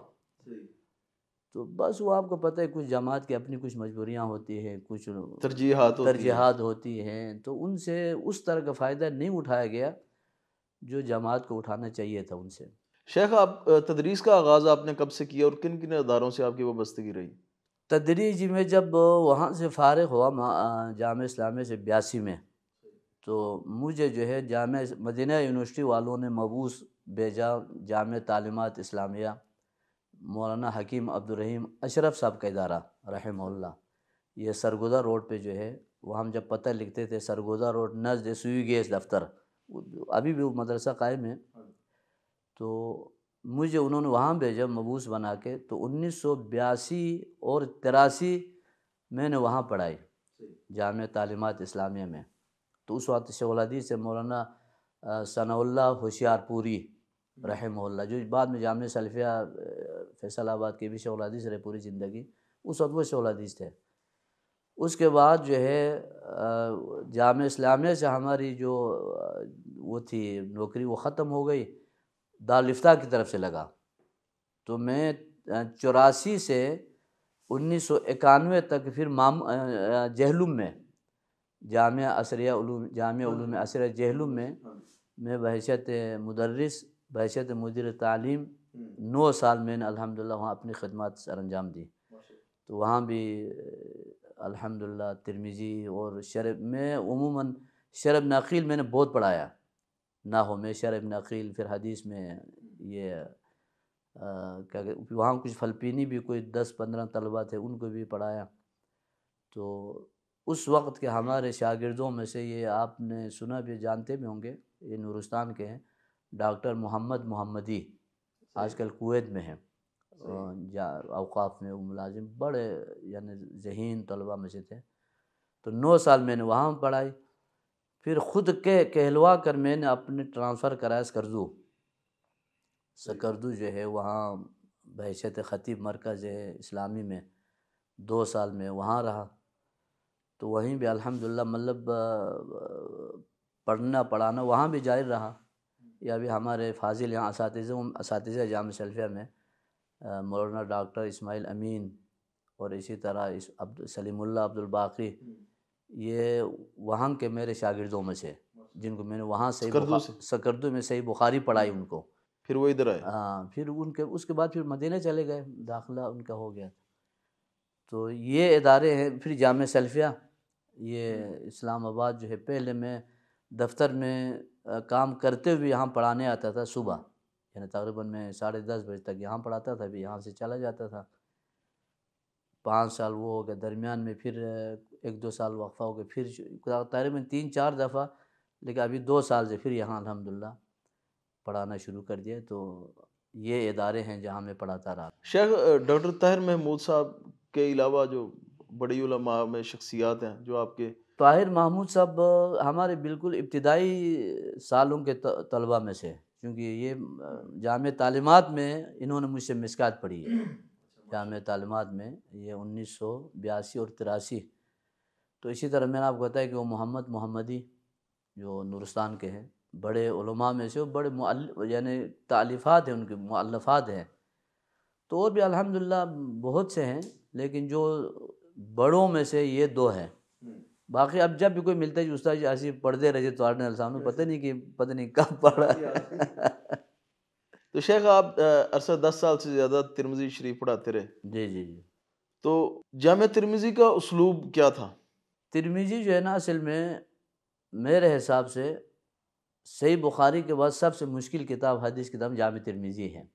तो बस वो आपको पता है कुछ जमात की अपनी कुछ मजबूरियाँ होती हैं कुछ तरजीहत तरजीहत होती हैं है। तो उनसे उस तरह का फ़ायदा नहीं उठाया गया जो जमात को उठाना चाहिए था उनसे शेख आप तदरीस का आगाज़ आपने कब से किया और किन किन अदारों से आपकी वस्तगी रही तदरीज में जब वहाँ से फ़ारग हुआ जाम इस्लामी से बयासी में तो मुझे जो है जाम मदीना यूनिवर्सिटी वालों ने मबूस भेजा जाम तालीमत इस्लामिया मौलाना हकीम अब्दुलरहीम अशरफ साहब का इदारा रहमल्ला ये सरगोदा रोड पे जो है वहाँ हम जब पता लिखते थे सरगोदा रोड नज़द सुई गैस दफ्तर अभी भी वो मदरसा कायम है तो मुझे उन्होंने वहाँ भेजा मबूस बना के तो उन्नीस और तिरासी मैंने वहाँ पढ़ाई जाम तलीमत इस्लामिया में तो उस वक्त शोलादी से मौलाना सनाउल्ला होशियारपूरी हम्म। रहमल्ला जो बाद में जाम सलफिया फैसलाबाद के भी शोलादी से रहे पूरी ज़िंदगी उस वक्त वो शोलादीस थे उसके बाद जो है जाम इस्लामिया से हमारी जो वो थी नौकरी वो ख़त्म हो गई दारफ्ता की तरफ से लगा तो मैं चौरासी से उन्नीस सौ इक्यानवे तक फिर माम जहलुम में जाम असरिया जाम असरिया जहलुम में मैं बहसीत मदरस बहसीत मदर तालीम हम्म। नौ साल मैंने अलहमदिल्ला वहाँ अपनी खदमात सर अंजाम दी तो वहाँ भी अल्हम्दुलिल्लाह तिरमिज़ी और शरब में उमूमन शरब नकील मैंने बहुत पढ़ाया ना हो मैं शरब नकील फिर हदीस में ये क्या वहाँ कुछ फलपीनी भी कोई दस पंद्रह तलबा थे उनको भी पढ़ाया तो उस वक्त के हमारे शागिर्दों में से ये आपने सुना भी जानते भी होंगे ये नूरुस्तान के हैं डॉक्टर मोहम्मद मोहम्मदी आजकल कुवैत में हैं अवकाफ़ में वो मुलाजिम बड़े यानी जहीन तलबा में से थे तो नौ साल मैंने वहाँ पढ़ाई फिर ख़ुद के कहलवा कर मैंने अपने ट्रांसफ़र कराया सकर्दू सकरदू जो है वहाँ बहशत ख़तीब मरकज़ है इस्लामी में दो साल में वहाँ रहा तो वहीं भी अल्हम्दुलिल्लाह मतलब पढ़ना पढ़ाना वहाँ भी जारी रहा हम्म। या भी हमारे फाजिल यहाँ इस जाम सेल्फिया में मौलाना डॉक्टर इस्माइल अमीन और इसी तरह इस अब्द सलीमुल्ला बाकी हम्म। ये वहाँ के मेरे शागिर्दों में से जिनको मैंने वहाँ से सकरदू में सही बुखारी पढ़ाई हम्म। उनको फिर वो इधर आए हाँ फिर उनके उसके बाद फिर मदीना चले गए दाखिला उनका हो गया तो ये इदारे हैं फिर जाम सेल्फिया ये हम्म। इस्लामाबाद जो है पहले मैं दफ्तर में काम करते हुए यहाँ पढ़ाने आता था सुबह यानी तकरीबन मैं साढ़े दस बजे तक यहाँ पढ़ाता था फिर यहाँ से चला जाता था पाँच साल वो हो गया दरमियान में फिर एक दो साल वक्फ़ा हो गया फिर तकरीबन तीन चार दफ़ा लेकिन अभी दो साल से फिर यहाँ अलहमदिल्ला पढ़ाना शुरू कर दिया तो ये इदारे हैं जहाँ मैं पढ़ाता रहा शेख डॉक्टर ताहिर महमूद साहब के अलावा जो बड़ी उलमा में शख्सियात हैं जो आपके ताहिर महमूद साहब हमारे बिल्कुल इब्तदाई सालों के तलबा में से क्योंकि ये जाम तालीमत में इन्होंने मुझसे मिसकात पढ़ी है अच्छा। जाम तालीमत में ये उन्नीस सौ बयासी और तिरासी तो इसी तरह मैंने आपको बताया कि वो मोहम्मद मोहम्मदी जो नूरस्तान के हैं बड़े उलमा में से वो बड़े यानी तालीफ़ात हैं उनके मुल्लफ़ात हैं तो और भी अलहमदिल्ला बहुत से हैं लेकिन जो बड़ों में से ये दो हैं बाकी अब जब भी कोई मिलता है उस्ताद जी ऐसे पढ़ते रहे तो आने सामने पता नहीं कि पता नहीं कब [laughs] पढ़ा तो शेख आप अरसा दस साल से ज़्यादा तिरमजी शरीफ पढ़ाते रहे जी जी जी तो जाम तिरमिज़ी का उसलूब क्या था तिरमिज़ी जो है ना असल में मेरे हिसाब से सही बुखारी के बाद सबसे मुश्किल किताब हदीस किताब जाम तिरमिज़ी है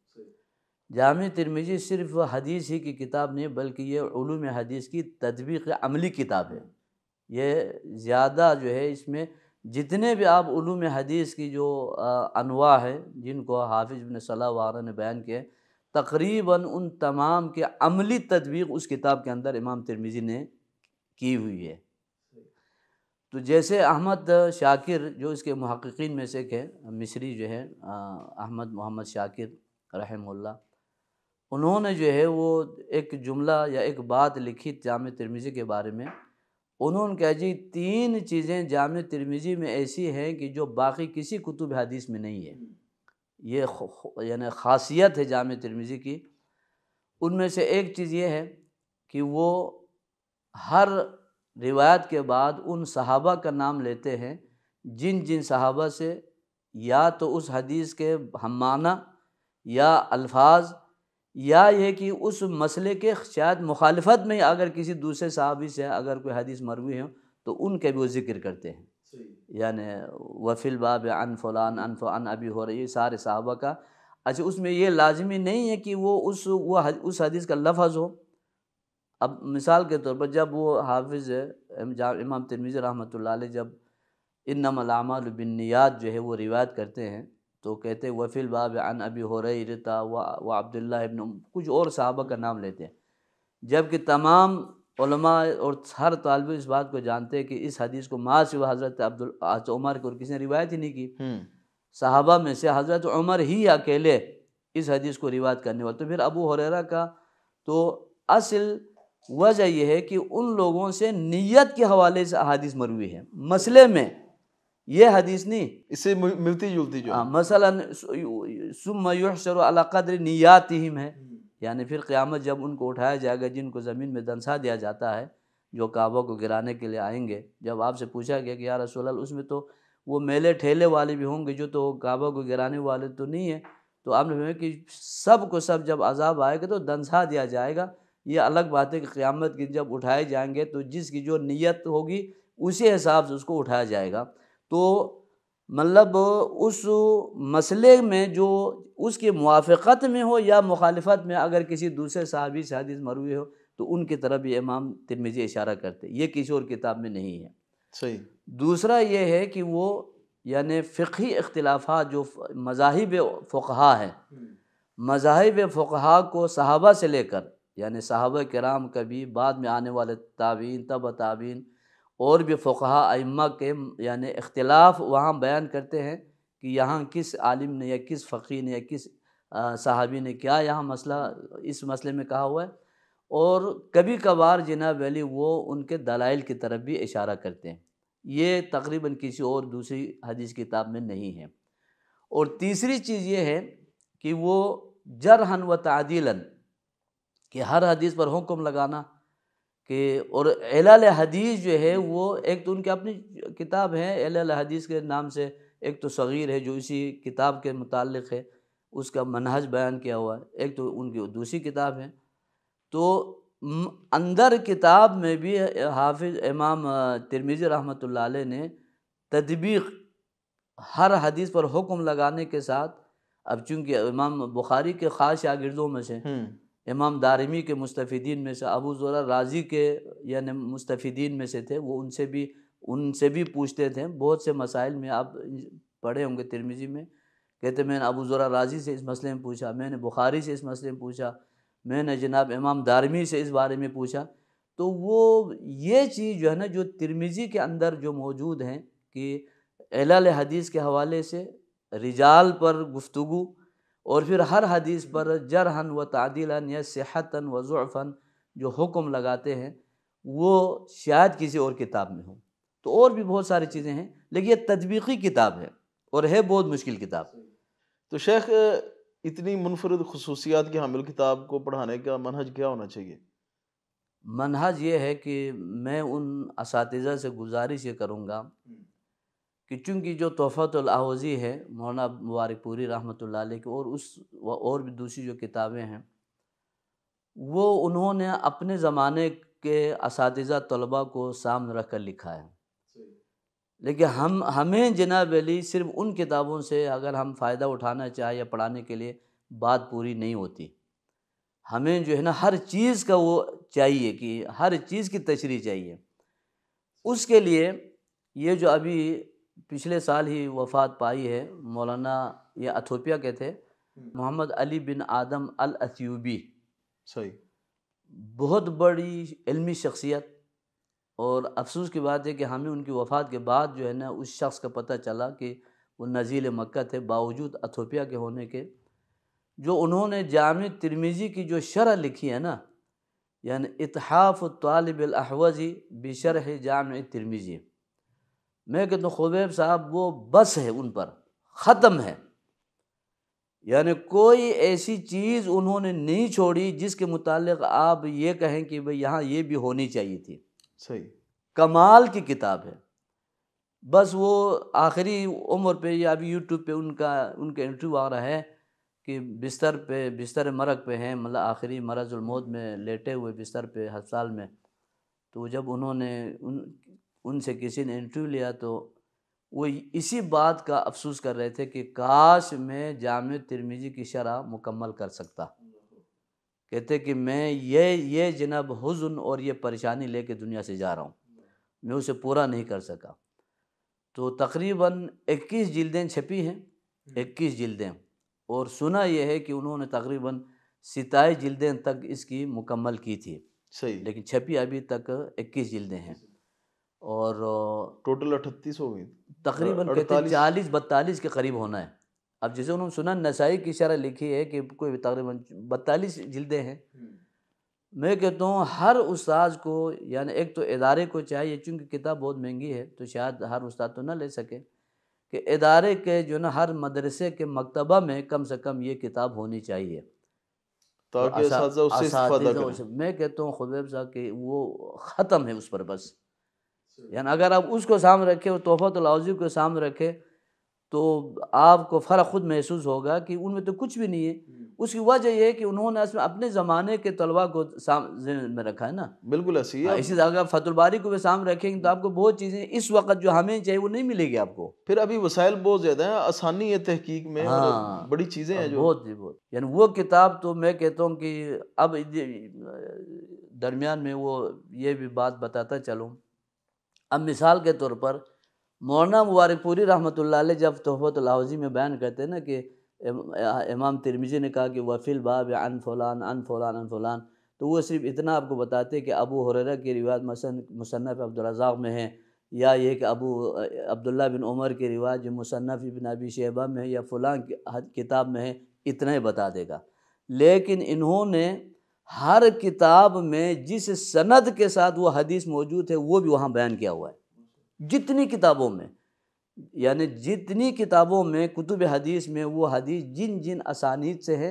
जाम तिरमिज़ी सिर्फ हदीस ही की किताब नहीं बल्कि ये ूम हदीस की तदबीक अमली किताब है ये ज़्यादा जो है इसमें जितने भी आप ूम हदीस की जो अनवा है जिनको हाफिज़ बिन सलाह वारा ने बयान किए तकरीबन उन तमाम के अमली तदबीक उस किताब के अंदर इमाम तिरमिज़ी ने की हुई है तो जैसे अहमद शाकिर जो इसके महक्कीन में से एक है मिस्री जो है अहमद मोहम्मद शाकिर रहमल्ला उन्होंने जो है वो एक जुमला या एक बात लिखी जाम तिरमिज़ी के बारे में उन्होंने कहा जी तीन चीज़ें जाम तिरमिजी में ऐसी हैं कि जो बाकी किसी कुतुब हदीस में नहीं है ये यानी ख़ासियत है जाम तिरमिजी की उनमें से एक चीज़ ये है कि वो हर रिवायत के बाद उन सहाबा का नाम लेते हैं जिन जिन सहाबा से या तो उस हदीस के हम माना या अल्फाज या ये कि उस मसले के शायद मुखालफत में अगर किसी दूसरे साहबी से अगर कोई हदीस मरवी हो तो उनके भी वो जिक्र करते हैं यानि वफिल बाब अन फ़लान अन फ़लान अभी हो रही सारे साहबा का अच्छा उसमें ये लाजमी नहीं है कि वो उस वो हद, उस हदीस का लफज हो अब मिसाल के तौर पर जब वो हाफिज़ इमाम तिरमीज़ रहमत जब इन नमलामल बिन्नियात जो है वो रिवायत करते हैं तो कहते वफ़िल बाब अन अबी रही रिता व अब्दुल्ला कुछ और सहाबा का नाम लेते हैं जबकि तमाम और हर तालब इस बात को जानते हैं कि इस हदीस को माँ से हज़रत अब्दुल उमर की और किसी ने रिवायत ही नहीं की हम्म। साहबा में से हज़रत उमर ही अकेले इस हदीस को रिवायत करने वाले तो फिर अबू हुरैरा का तो असल वजह यह है कि उन लोगों से नीयत के हवाले से अहादीस मरवी है मसले में ये हदीस नहीं इससे मिलती जुलती जो आ, मसला सुमशर अलाकद्र नियातिम है हाँ, हम्म। यानी फिर क़्यामत जब उनको उठाया जाएगा जिनको ज़मीन में दंसा दिया जाता है जो काबा को गिराने के लिए आएंगे जब आपसे पूछा गया कि यार रसोल उसमें तो वो मेले ठेले वाले भी होंगे जो तो काबा को गिराने वाले तो नहीं है तो आपने कहा कि सब को सब जब अजाब आएगा तो दंसा दिया जाएगा ये अलग बात है कि क़्यामत की जब उठाए जाएंगे तो जिसकी जो नीयत होगी उसी हिसाब से उसको उठाया जाएगा तो मतलब उस मसले में जो उसके मुआफ़त में हो या मुखालफत में अगर किसी दूसरे सहाबी से हदीस मरवी हो तो उनकी तरफ ये इमाम तिरमिजी इशारा करते ये किसी और किताब में नहीं है सही दूसरा ये है कि वो यानि फ़ी इख्तलाफा जो मजाहब फ़ुहा हैं हम्म। मजाहब फ़ुहा को सहाबा से लेकर यानि सहाबा कराम कभी बाद में आने वाले ताबीन तब ताबीन और भी फ़ुहा अम्मा के यानि इख्तलाफ वहाँ बयान करते हैं कि यहाँ किस आलिम ने या किस फ़कीर ने या किस साहबी ने क्या यहाँ मसला इस मसले में कहा हुआ है और कभी कभार जनाब वैली वो उनके दलाइल की तरफ भी इशारा करते हैं ये तकरीबन किसी और दूसरी हदीस किताब में नहीं है और तीसरी चीज़ ये है कि वो जरहन व तदीला कि हर हदीस पर हुक्म लगाना कि और एल हदीस जो है वो एक तो उनकी अपनी किताब है एलाल हदीस के नाम से एक तो सग़ीर है जो इसी किताब के मुतल है उसका मनहज बयान किया हुआ है एक तो उनकी दूसरी किताब है तो अंदर किताब में भी हाफिज इमाम तिरमिज़ रहमत ने तदबीक हर हदीस पर हुक्म लगाने के साथ अब चूंकि इमाम बुखारी के ख़ास शागिर्दों में से इमाम दारमी के मुस्तफ़ीन में से अबू ज़ोरा राज़ी के यानि मुस्तफ़ीन में से थे वो उनसे भी उनसे भी पूछते थे बहुत से मसाइल में आप पढ़े होंगे तिरमिजी में कहते मैंने अबू जोरा राज़ी से इस मसले में पूछा मैंने बुखारी से इस मसले में पूछा मैंने जनाब इमाम दारमी से इस बारे में पूछा तो वो ये चीज़ जो है ना जो तिरमिजी के अंदर जो मौजूद हैं कि एलाल हदीस के हवाले से रिजाल पर गुफ्तु और फिर हर हदीस पर जरहन व तादिलन या सेहतन व ज़ुफ़न जो हुक्म लगाते हैं वो शायद किसी और किताब में हो तो और भी बहुत सारी चीज़ें हैं लेकिन ये तदबीकी किताब है और है बहुत मुश्किल किताब तो शेख इतनी मुनफरद खसूसियात की हामिल किताब को पढ़ाने का मनहज क्या होना चाहिए मनहज ये है कि मैं उन इस से गुजारिश ये करूँगा हम्म। कि चूँकि जो तोहफ़तआवज़ी है मौलाना मुबारकपूरी रहमत ला की और उस और भी दूसरी जो किताबें हैं वो उन्होंने अपने ज़माने के इस तलबा को सामने रख कर लिखा है लेकिन हम हमें जनाब अली सिर्फ उन किताबों से अगर हम फ़ायदा उठाना चाहें या पढ़ाने के लिए बात पूरी नहीं होती हमें जो है ना हर चीज़ का वो चाहिए कि हर चीज़ की तशरी चाहिए उसके लिए ये जो अभी पिछले साल ही वफात पाई है मौलाना ये अथोपिया के थे हम्म। मोहम्मद अली बिन आदम अल अथयूबी सही बहुत बड़ी इलमी शख्सियत और अफसोस की बात है कि हमें उनकी वफ़ात के बाद जो है ना उस शख्स का पता चला कि वो नज़ील मक्का थे बावजूद अथोपिया के होने के जो उन्होंने जाम तिरमिज़ी की जो शरह लिखी है ना यानि इतहाफ़ तालब अहवज़ी है जाम तिरमिज़ी मैं कहता हूँ खुबैब साहब वो बस है उन पर ख़त्म है यानी कोई ऐसी चीज़ उन्होंने नहीं छोड़ी जिसके मुतालिक आप ये कहें कि भाई यहाँ ये भी होनी चाहिए थी सही कमाल की किताब है बस वो आखिरी उम्र पे या अभी यूट्यूब पे उनका उनका इंटरव्यू आ रहा है कि बिस्तर पे बिस्तर मरग पे हैं मतलब आखिरी मरजुलमौत में लेटे हुए बिस्तर पे हस्पताल में तो जब उन्होंने उन उनसे किसी ने इंटरव्यू लिया तो वो इसी बात का अफसोस कर रहे थे कि काश मैं जाम तिरमिजी की शरह मुकम्मल कर सकता कहते कि मैं ये ये जनाब हुजन और ये परेशानी लेके दुनिया से जा रहा हूँ मैं उसे पूरा नहीं कर सका तो तकरीबन 21 जिल्दें छपी हैं 21 हम्म। जिल्दें और सुना यह है कि उन्होंने तकरीबन सिताई जिल्दें तक इसकी मुकम्मल की थी सही लेकिन छपी अभी तक 21 जिल्दें हैं और टोटल अठतीस हो गई तकरीबन चालीस बत्तालीस के करीब होना है अब जैसे उन्होंने सुना नसाई की इशारा लिखी है कि कोई तकरीबन बत्तालीस जिल्दे हैं हम्म। मैं कहता हूँ हर उस्ताद को यानी एक तो इदारे को चाहिए चूँकि किताब बहुत महंगी है तो शायद हर उस्ताद तो ना ले सके कि इदारे के जो ना हर मदरसे के मकतबा में कम से कम ये किताब होनी चाहिए ताकि तो मैं कहता हूँ खुदेब साहब कि वो ख़त्म है उस पर बस यानी अगर आप उसको सामने रखें और लाजी को सामने रखें तो आपको फ़र्क ख़ुद महसूस होगा कि उनमें तो कुछ भी नहीं है हम्म। उसकी वजह यह है कि उन्होंने इसमें अपने ज़माने के तलबा को सामने में रखा है ना बिल्कुल ऐसी हाँ, इसी अगर फतुलबारी को भी सामने रखेंगे तो आपको बहुत चीज़ें इस वक्त जो हमें चाहिए वो नहीं मिलेगी आपको फिर अभी वसाइल बहुत ज़्यादा हैं आसानी है तहकीक में हाँ, बड़ी चीज़ें हैं हाँ, जो बहुत जी बहुत यानी वो किताब तो मैं कहता हूँ कि अब दरमियान में वो ये भी बात बताता चलूँ अब मिसाल के तौर पर मौना मुबारकपुरी रहमत ला जब लाउजी में बयान करते हैं ना कि इमाम तिरमिजी ने कहा कि वफ़िल बाब या अन फ़लान अन फ़लान अन फ़लान तो वो सिर्फ इतना आपको बताते कि अबू हुररा की रिवाज मसन मुसनफ़ अब्दुलरजाक में है या ये कि अबू अब्दुल्ला बिन उमर की रिवाज मुसनफ़ बिन अबी शेबा में है या फ़लाँ किताब में है इतना ही बता देगा लेकिन इन्होंने हर किताब में जिस सनद के साथ वो हदीस मौजूद है वो भी वहाँ बयान किया हुआ है जितनी किताबों में यानी जितनी किताबों में कुतुब हदीस में वो हदीस जिन जिन आसानी से है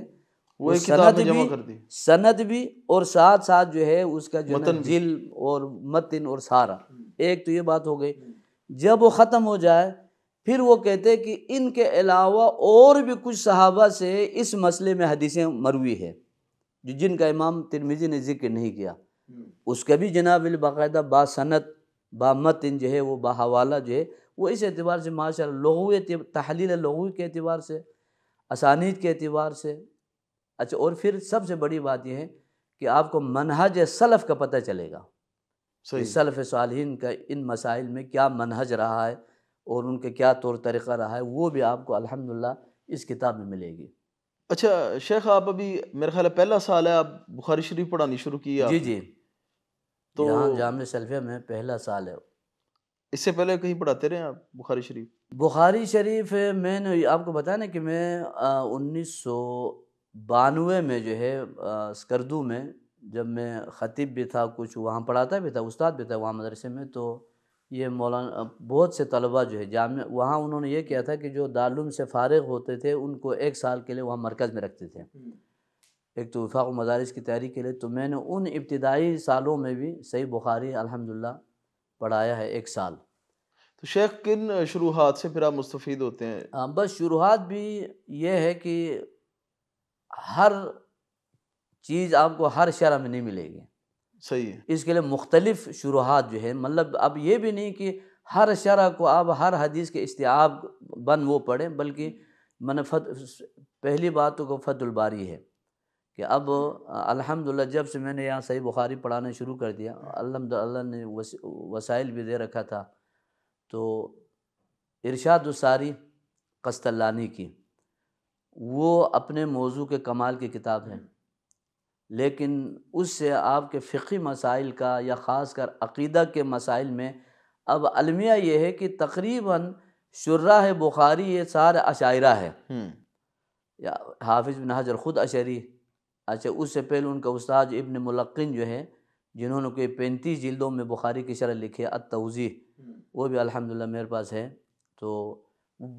वो सनद भी सनद भी और साथ साथ जो है उसका जो है जिल और मतन और सारा एक तो ये बात हो गई जब वो ख़त्म हो जाए फिर वो कहते कि इनके अलावा और भी कुछ सहाबा से इस मसले में हदीसें मरवी है जो जिनका इमाम तिरमिजी ने जिक्र नहीं किया हम्म। उसका भी जनाब बाकायदा बासनत बामतिन जो है वो बाहवाला जो है वो इस एतबार से माशा लघु तहलील लघु के अतबार से असानीद के अतबार से अच्छा और फिर सबसे बड़ी बात यह है कि आपको मनहज सलफ़ का पता चलेगा सही सलफ़ सालहीन का इन मसाइल में क्या मनहज रहा है और उनके क्या तौर तरीक़ा रहा है वो भी आपको अलहमदिल्ला इस किताब में मिलेगी अच्छा शेख आप अभी मेरे ख्याल पहला साल है आप बुखारी शरीफ पढ़ानी शुरू की जी जी तो जाम सेल्फिया में पहला साल है इससे पहले कहीं पढ़ाते रहे आप बुखारी शरीफ बुखारी शरीफ मैंने आपको बताया ना कि मैं उन्नीस सौ बानवे में जो है स्कर्दू में जब मैं ख़तीब भी था कुछ वहाँ पढ़ाता भी था उस्ताद भी था वहाँ मदरसे में तो ये मौलाना बहुत से तलबा जो है जाम वहाँ उन्होंने ये किया था कि जो दारुम से फारग होते थे उनको एक साल के लिए वहाँ मरकज़ में रखते थे हम्म। एक तो वफाक मदारस की तैयारी के लिए तो मैंने उन इब्तदाई सालों में भी सही बुखारी अलहमदिल्ला पढ़ाया है एक साल तो शेख किन शुरुआत से फिर आप मुस्तफ़ होते हैं हाँ बस शुरुआत भी ये है कि हर चीज़ आपको हर शरा में नहीं मिलेगी सही है इसके लिए मुख्तलिफ शुरुआत जो है मतलब अब ये भी नहीं कि हर शरा को आप हर हदीस के इस्तेब बन वो पढ़े बल्कि मैंने फत पहली बात तो फतुलबारी है कि अब अल्हम्दुलिल्लाह जब से मैंने यहाँ सही बुखारी पढ़ाना शुरू कर दिया अल्हम्दुलिल्लाह ने वसाइल भी दे रखा था तो उसारी कस्तलानी की वो अपने मौजू के कमाल की किताब है लेकिन उससे आपके फ़िकी मसाइल का या ख़ास कर अक़ीदा के मसाइल में अब अलमिया ये है कि तकरीबन शुर्रा है बुखारी ये सारे अशायरा है या हाफिज़ बिन हजर ख़ुद अशरी अच्छा उससे पहले उनका उस्ताद इब्न मुलक्न जो है जिन्होंने कोई पैंतीस जल्दों में बुखारी की शरह लिखी है तोज़ी वो भी अलहमदिल्ला मेरे पास है तो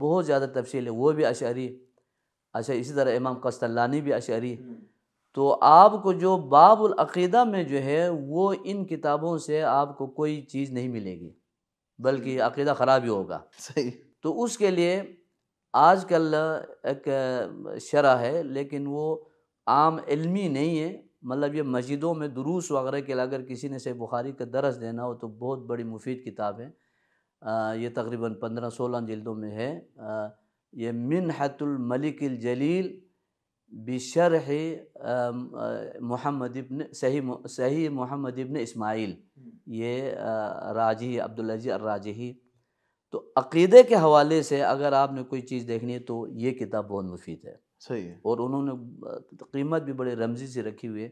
बहुत ज़्यादा तफसील है वो भी अशरी अच्छा इसी तरह इमाम कस्तलानी भी अशरी तो आपको जो बाबुल अकीदा में जो है वो इन किताबों से आपको कोई चीज़ नहीं मिलेगी बल्कि अकीदा ख़राब ही होगा सही तो उसके लिए आजकल एक शरा है लेकिन वो आम इलमी नहीं है मतलब ये मस्जिदों में दुरूस वगैरह के लिए अगर किसी ने से बुखारी का दरस देना हो तो बहुत बड़ी मुफीद किताब है आ, ये तकरीबन पंद्रह सोलह जल्दों में है आ, ये मिन हतुल जलील बिशरह मोहम्मद इब्न सही सही मोहम्मद इब्न इस्माइल हम्म। ये राजी अब्दुल्लजी अर्राजही तो अक़ीदे के हवाले से अगर आपने कोई चीज़ देखनी है तो ये किताब बहुत मुफीद है सही है और उन्होंने कीमत भी बड़े रमजी से रखी हुई है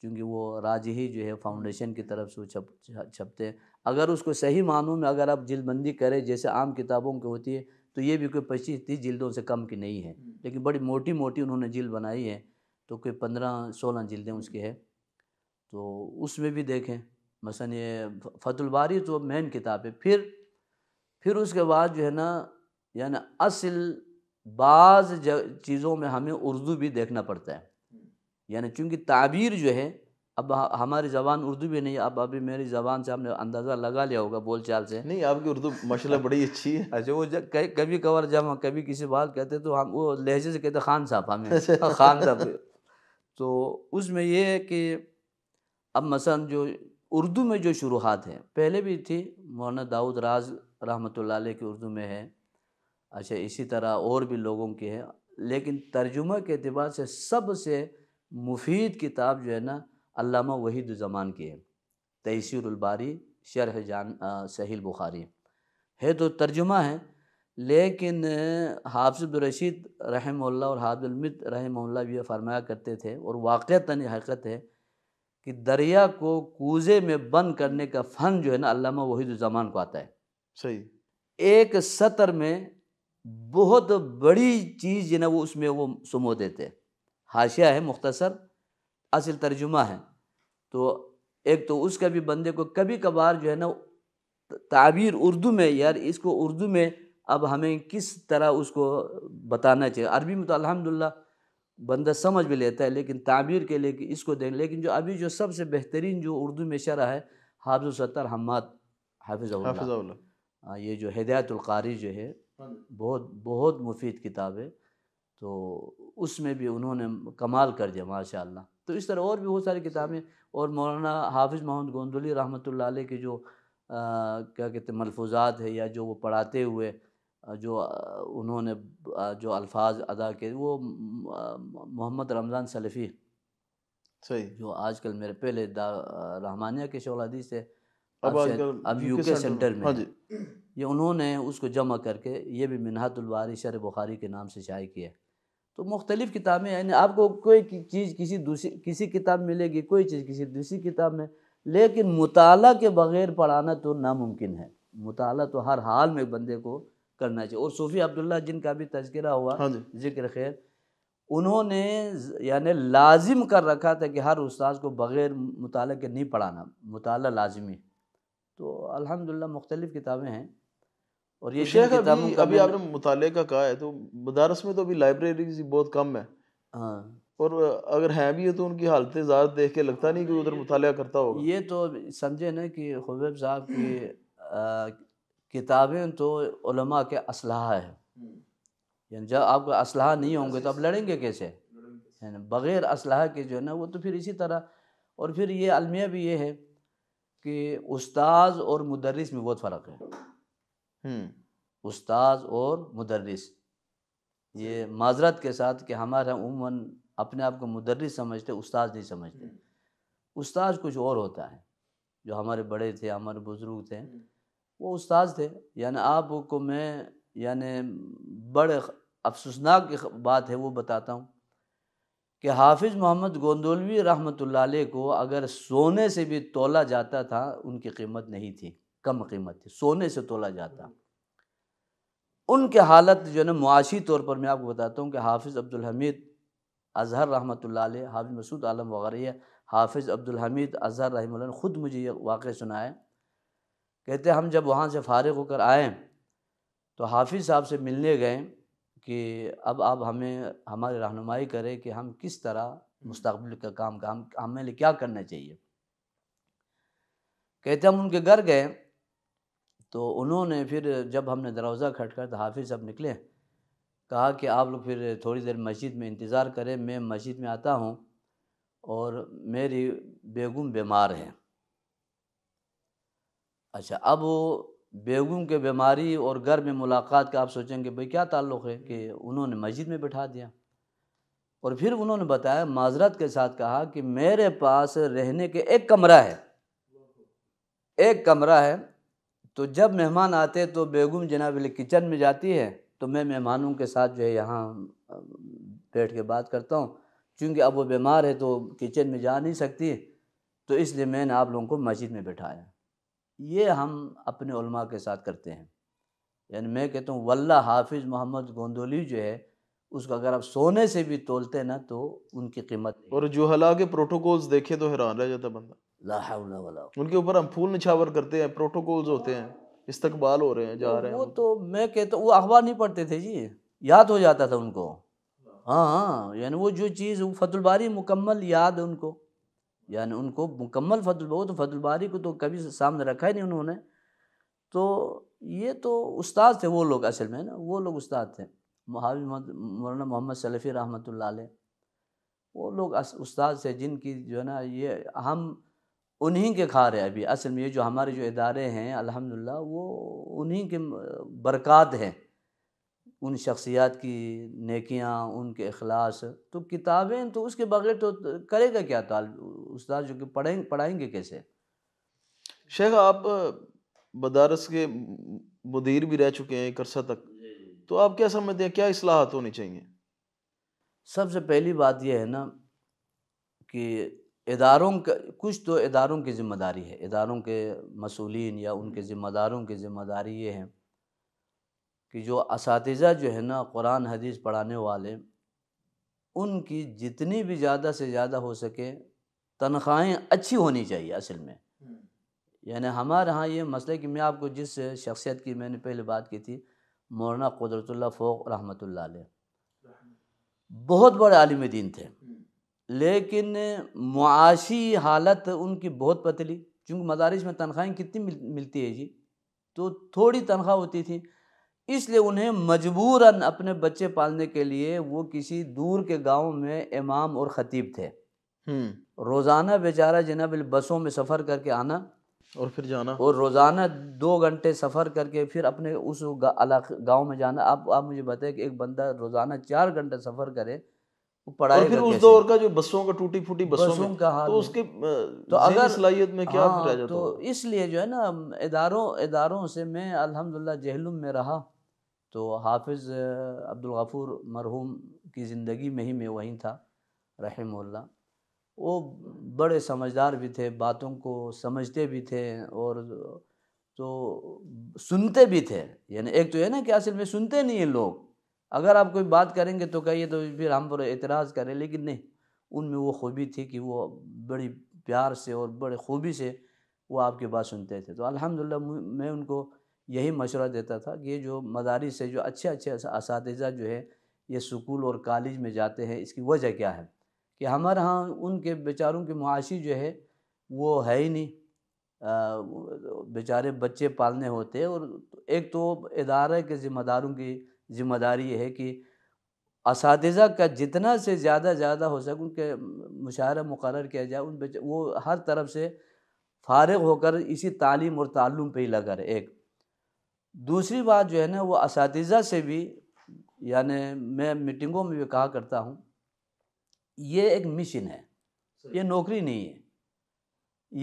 क्योंकि वो राजही जो है फाउंडेशन की तरफ से वो छप छपते हैं अगर उसको सही मानूँ में अगर आप जिलबंदी करें जैसे आम किताबों की होती है तो ये भी कोई पच्चीस तीस जिल्दों तो से कम की नहीं है हम्म। लेकिन बड़ी मोटी मोटी उन्होंने जिल्द बनाई है तो कोई पंद्रह सोलह जिल्दें हम्म। उसकी है तो उसमें भी देखें मसन ये फतुलबारी तो मेन किताब है फिर फिर उसके बाद जो है ना यानी असल बाज़ चीज़ों में हमें उर्दू भी देखना पड़ता है हम्म। यानी चूँकि ताबीर जो है अब हमारी जबान उर्दू भी नहीं अब अभी मेरी जबान से आपने अंदाज़ा लगा लिया होगा बोल चाल से नहीं आपकी उर्दू माशाल्लाह बड़ी अच्छी है अच्छा वो जब कभी कवर जब हम कभी किसी बात कहते तो हम वो लहजे से कहते खान साहब हमें अच्छा। खान साहब तो उसमें ये है कि अब मसला जो उर्दू में जो शुरुआत है पहले भी थी मौलाना दाऊद राज रहमत की उर्दू में है अच्छा इसी तरह और भी लोगों की है लेकिन तर्जुमा के अतबार से सबसे मुफीद किताब जो है ना अल्लामा वहीद जमान की है तयसरबारी शरह जान सहील बुखारी है तो तर्जुमा है लेकिन हाफिज़ुलरशीद रहम और हाफिज़ुलमित रहमल्ला भी फरमाया करते थे और वाक़ता हकत है कि दरिया को कूजे में बंद करने का फ़न जो है ना अल्लामा जमान को आता है सही एक सतर में बहुत बड़ी चीज़ जो ना वो उसमें वो सुमो देते हाशिया है मुख्तसर असल तर्जुमा है तो एक तो उसका भी बंदे को कभी कभार जो है ना ताबीर उर्दू में यार इसको उर्दू में अब हमें किस तरह उसको बताना चाहिए अरबी में तो अल्हम्दुलिल्लाह बंदा समझ भी लेता है लेकिन ताबीर के लिए इसको दें लेकिन जो अभी जो सबसे बेहतरीन जो उर्दू में शरा है हाफिज सत्तर हमाद हाफिज हाँ, ये जो हिदायतुल्कारी जो है बहुत बहुत मुफीद किताब है तो उसमें भी उन्होंने कमाल कर दिया माशा तो इस तरह और भी बहुत सारी किताबें और मौलाना हाफिज़ मोहम्मद गोंदली रहमत के जो आ, क्या कहते हैं मलफूजात है या जो वो पढ़ाते हुए जो उन्होंने जो अल्फाज अदा किए वो मोहम्मद रमज़ान सलफ़ी सही जो आजकल मेरे पहले रहमानिया के शोलादी से अब अब यूके सेंटर में हाँ ये उन्होंने उसको जमा करके ये भी मिनहतुलवारी शर बुखारी के नाम से शाये किया तो मुख्तलिफ़ किताबें यानी आपको कोई चीज़ किसी दूसरी किसी किताब मिलेगी कोई चीज़ किसी दूसरी किताब में लेकिन मुताला के बग़ैर पढ़ाना तो नामुमकिन है मुताला तो हर हाल में बंदे को करना चाहिए और सूफ़ी अब्दुल्ला जिनका भी तस्करा हुआ हाँ जिक्र खैर उन्होंने यानी लाजिम कर रखा था कि हर उस्ताद को बग़ैर मुताल के नहीं पढ़ाना मुताल लाजमी तो अलहमदिल्ला मुख्तलिफ़ किताबें हैं और ये तो शेख अभी अभी आपने मुताले का कहा है तो मदारस में तो अभी लाइब्रेरीज बहुत कम है हाँ और अगर हैं भी है तो उनकी हालतें ज़्यादा देख के लगता नहीं कि उधर मुताल करता होगा ये तो समझे ना कि हबैब साहब की किताबें तो उलमा के असलाह है यानी जब आपको असलाह नहीं हम्म। होंगे तो आप लड़ेंगे कैसे बग़ैर असलाह के जो है ना वो तो फिर इसी तरह और फिर ये अलमिया भी ये है कि उस्ताद और मुदरस में बहुत फ़र्क है हम्म। उस्ताद और मदरस ये माजरत के साथ कि हमारे उमन अपने आप को मदरस समझते उस्ताद नहीं समझते हम्म। उस्ताद कुछ और होता है जो हमारे बड़े थे हमारे बुज़ुर्ग थे हम्म। वो उस्ताद थे यानी आपको मैं यानि बड़े अफसोसनाक बात है वो बताता हूँ कि हाफिज़ मोहम्मद गोंदोलवी रहमत को अगर सोने से भी तोला जाता था उनकी कीमत नहीं थी कम कीमत थी सोने से तोला जाता उनके हालत जो है ना मुआशी तौर पर मैं आपको बताता हूँ कि हाफिज़ अब्दुल हमीद अजहर रहमत हाफिज मसूद आलम वगैरह हाफिज़ अब्दुल हमीद अजहर रही ख़ुद मुझे ये वाक़ सुनाए कहते हम जब वहाँ से फारग होकर आए तो हाफिज़ साहब से मिलने गए कि अब आप हमें हमारी रहनुमाई करें कि हम किस तरह मुस्तबिल का काम का हम हमें क्या करना चाहिए कहते हम उनके घर गए तो उन्होंने फिर जब हमने दरवाज़ा खटका तो हाफिज़ साहब निकले कहा कि आप लोग फिर थोड़ी देर मस्जिद में इंतज़ार करें मैं मस्जिद में आता हूँ और मेरी बेगम बीमार हैं अच्छा अब बेगम के बीमारी और घर में मुलाकात का आप सोचेंगे भाई क्या ताल्लुक़ है कि उन्होंने मस्जिद में बिठा दिया और फिर उन्होंने बताया माजरत के साथ कहा कि मेरे पास रहने के एक कमरा है एक कमरा है तो जब मेहमान आते तो बेगम जनाब किचन में जाती है तो मैं मेहमानों के साथ जो है यहाँ बैठ के बात करता हूँ क्योंकि अब वो बीमार है तो किचन में जा नहीं सकती तो इसलिए मैंने आप लोगों को मस्जिद में बैठाया ये हम अपने उलमा के साथ करते हैं यानी मैं कहता हूँ वल्ला हाफिज़ मोहम्मद गोंदोली जो है उसको अगर आप सोने से भी तोलते ना तो उनकी कीमत और हला के प्रोटोकॉल्स देखे तो हैरान रह जाता बंदा उनके ऊपर हम फूल निछावर करते हैं प्रोटोकॉल्स होते हैं इस्तकबाल हो रहे हैं जा रहे हैं वो तो मैं कहता वो अखबार नहीं पढ़ते थे जी याद हो जाता था उनको हाँ हाँ यानी वो जो चीज़ फतुलबारी मुकम्मल याद है उनको यानी उनको मुकम्मल फतुल वो तो फतुलबारी को तो कभी सामने रखा ही नहीं उन्होंने तो ये तो उस्ताद थे वो लोग असल में ना वो लोग उस्ताद थे मोहम्मद मौलाना मोहम्मद सलफ़ी रहमत वो लोग उस्ताद थे जिनकी जो है ना ये हम उन्हीं के खा रहे हैं अभी असल में ये जो हमारे जो इदारे हैं अल्हम्दुलिल्लाह वो उन्हीं के बरक़ात हैं उन शख्सियात की नेकियां उनके अखलास तो किताबें तो उसके बगैर तो करेगा क्या ताल उस्ताद जो कि पढ़ेंगे पढ़ाएंगे कैसे शेख आप बदारस के मुदीर भी रह चुके हैं एक अरसा तक तो आप क्या समझते हैं क्या असलाहत होनी चाहिए सबसे पहली बात यह है ना कि इदारों के कुछ तो इदारों की ज़िम्मेदारी है इदारों के मसूलिन या उनके ज़िम्मेदारों की ज़िम्मेदारी ये है कि जो इस जो है ना कुरान हदीस पढ़ाने वाले उनकी जितनी भी ज़्यादा से ज़्यादा हो सके तनख्वाहें अच्छी होनी चाहिए असल में हम्म। यानी हमारे यहाँ ये मसला कि मैं आपको जिस शख्सियत की मैंने पहले बात की थी मौलाना कुदरतुल्ला फ़ोक रहमत बहुत बड़े आलिम दीन थे लेकिन मुआशी हालत उनकी बहुत पतली चूँकि मदारस में तनख्वाहें कितनी मिल, मिलती है जी तो थोड़ी तनख्वाह होती थी इसलिए उन्हें मजबूरन अपने बच्चे पालने के लिए वो किसी दूर के गांव में इमाम और ख़तीब थे हम्म। रोज़ाना बेचारा जनाब बसों में सफ़र करके आना और फिर जाना और रोज़ाना दो घंटे सफ़र करके फिर अपने उस गांव में जाना आप आप मुझे बताएं कि एक बंदा रोज़ाना चार घंटे सफ़र करे पढ़ाई फिर उस दौर का जो बसों का टूटी फूटी बसों, बसों में, का हाँ तो उसके तो अगर सलाहियत में क्या हाँ, जाता तो इसलिए जो है ना इदारों इदारों से मैं अल्हम्दुलिल्लाह जहलुम में रहा तो हाफिज़ अब्दुल गफूर मरहूम की ज़िंदगी में ही मैं वहीं था रहमल्ला वो बड़े समझदार भी थे बातों को समझते भी थे और तो सुनते भी थे यानी एक तो है ना कि असल में सुनते नहीं हैं लोग अगर आप कोई बात करेंगे तो कहिए तो फिर हम पर एतराज़ करें लेकिन नहीं उनमें वो खूबी थी कि वो बड़ी प्यार से और बड़े खूबी से वो आपकी बात सुनते थे तो अल्हम्दुलिल्लाह मैं उनको यही मशवरा देता था कि ये जो मदारी से जो अच्छे अच्छे इस जो है ये स्कूल और कॉलेज में जाते हैं इसकी वजह क्या है कि हमारे यहाँ उनके बेचारों की मुआशी जो है वो है ही नहीं बेचारे बच्चे पालने होते और एक तो इदारे के ज़िम्मेदारों की जिम्मेदारी है कि इस का जितना से ज़्यादा ज़्यादा हो सके उनके मुशाहरा मुकर किया जाए उन बच्चे वो हर तरफ से फारग होकर इसी तालीम और तालुम पे ही लगा रहे एक दूसरी बात जो है ना वो इस से भी यानि मैं मीटिंगों में भी कहा करता हूँ ये एक मिशन है ये नौकरी नहीं है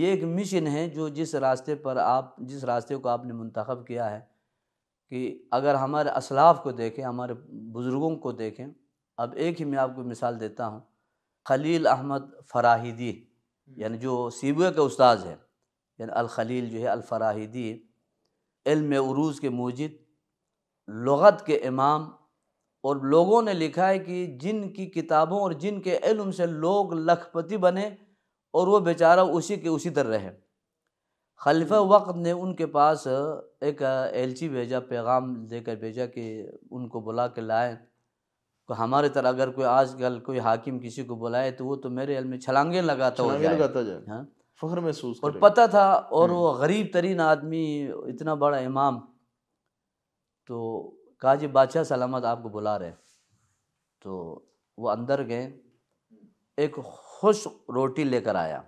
ये एक मिशन है जो जिस रास्ते पर आप जिस रास्ते को आपने मंतखब किया है कि अगर हमारे असलाफ को देखें हमारे बुज़ुर्गों को देखें अब एक ही मैं आपको मिसाल देता हूँ खलील अहमद फराहिदी यानी जो सीबे के उस्ताद हैं यानी अलखलील जो है अलफराहिदी इल्म उरूज़ के मूजिद लगत के इमाम और लोगों ने लिखा है कि जिनकी किताबों और जिनके इल्म से लोग लखपति बने और वो बेचारा उसी के उसी तरह रहे खलीफा वक्त ने उनके पास एक एलची भेजा पैगाम देकर भेजा कि उनको बुला के लाए तो हमारे तरह अगर कोई आजकल कोई हाकिम किसी को बुलाए तो वो तो मेरे हल में छलांगे लगाता छलांगे हो हाँ? फख्र महसूस और पता था और हम्म। वो गरीब तरीन आदमी इतना बड़ा इमाम तो कहा जी बादशाह सलामत आपको बुला रहे तो वो अंदर गए एक खुश रोटी लेकर आया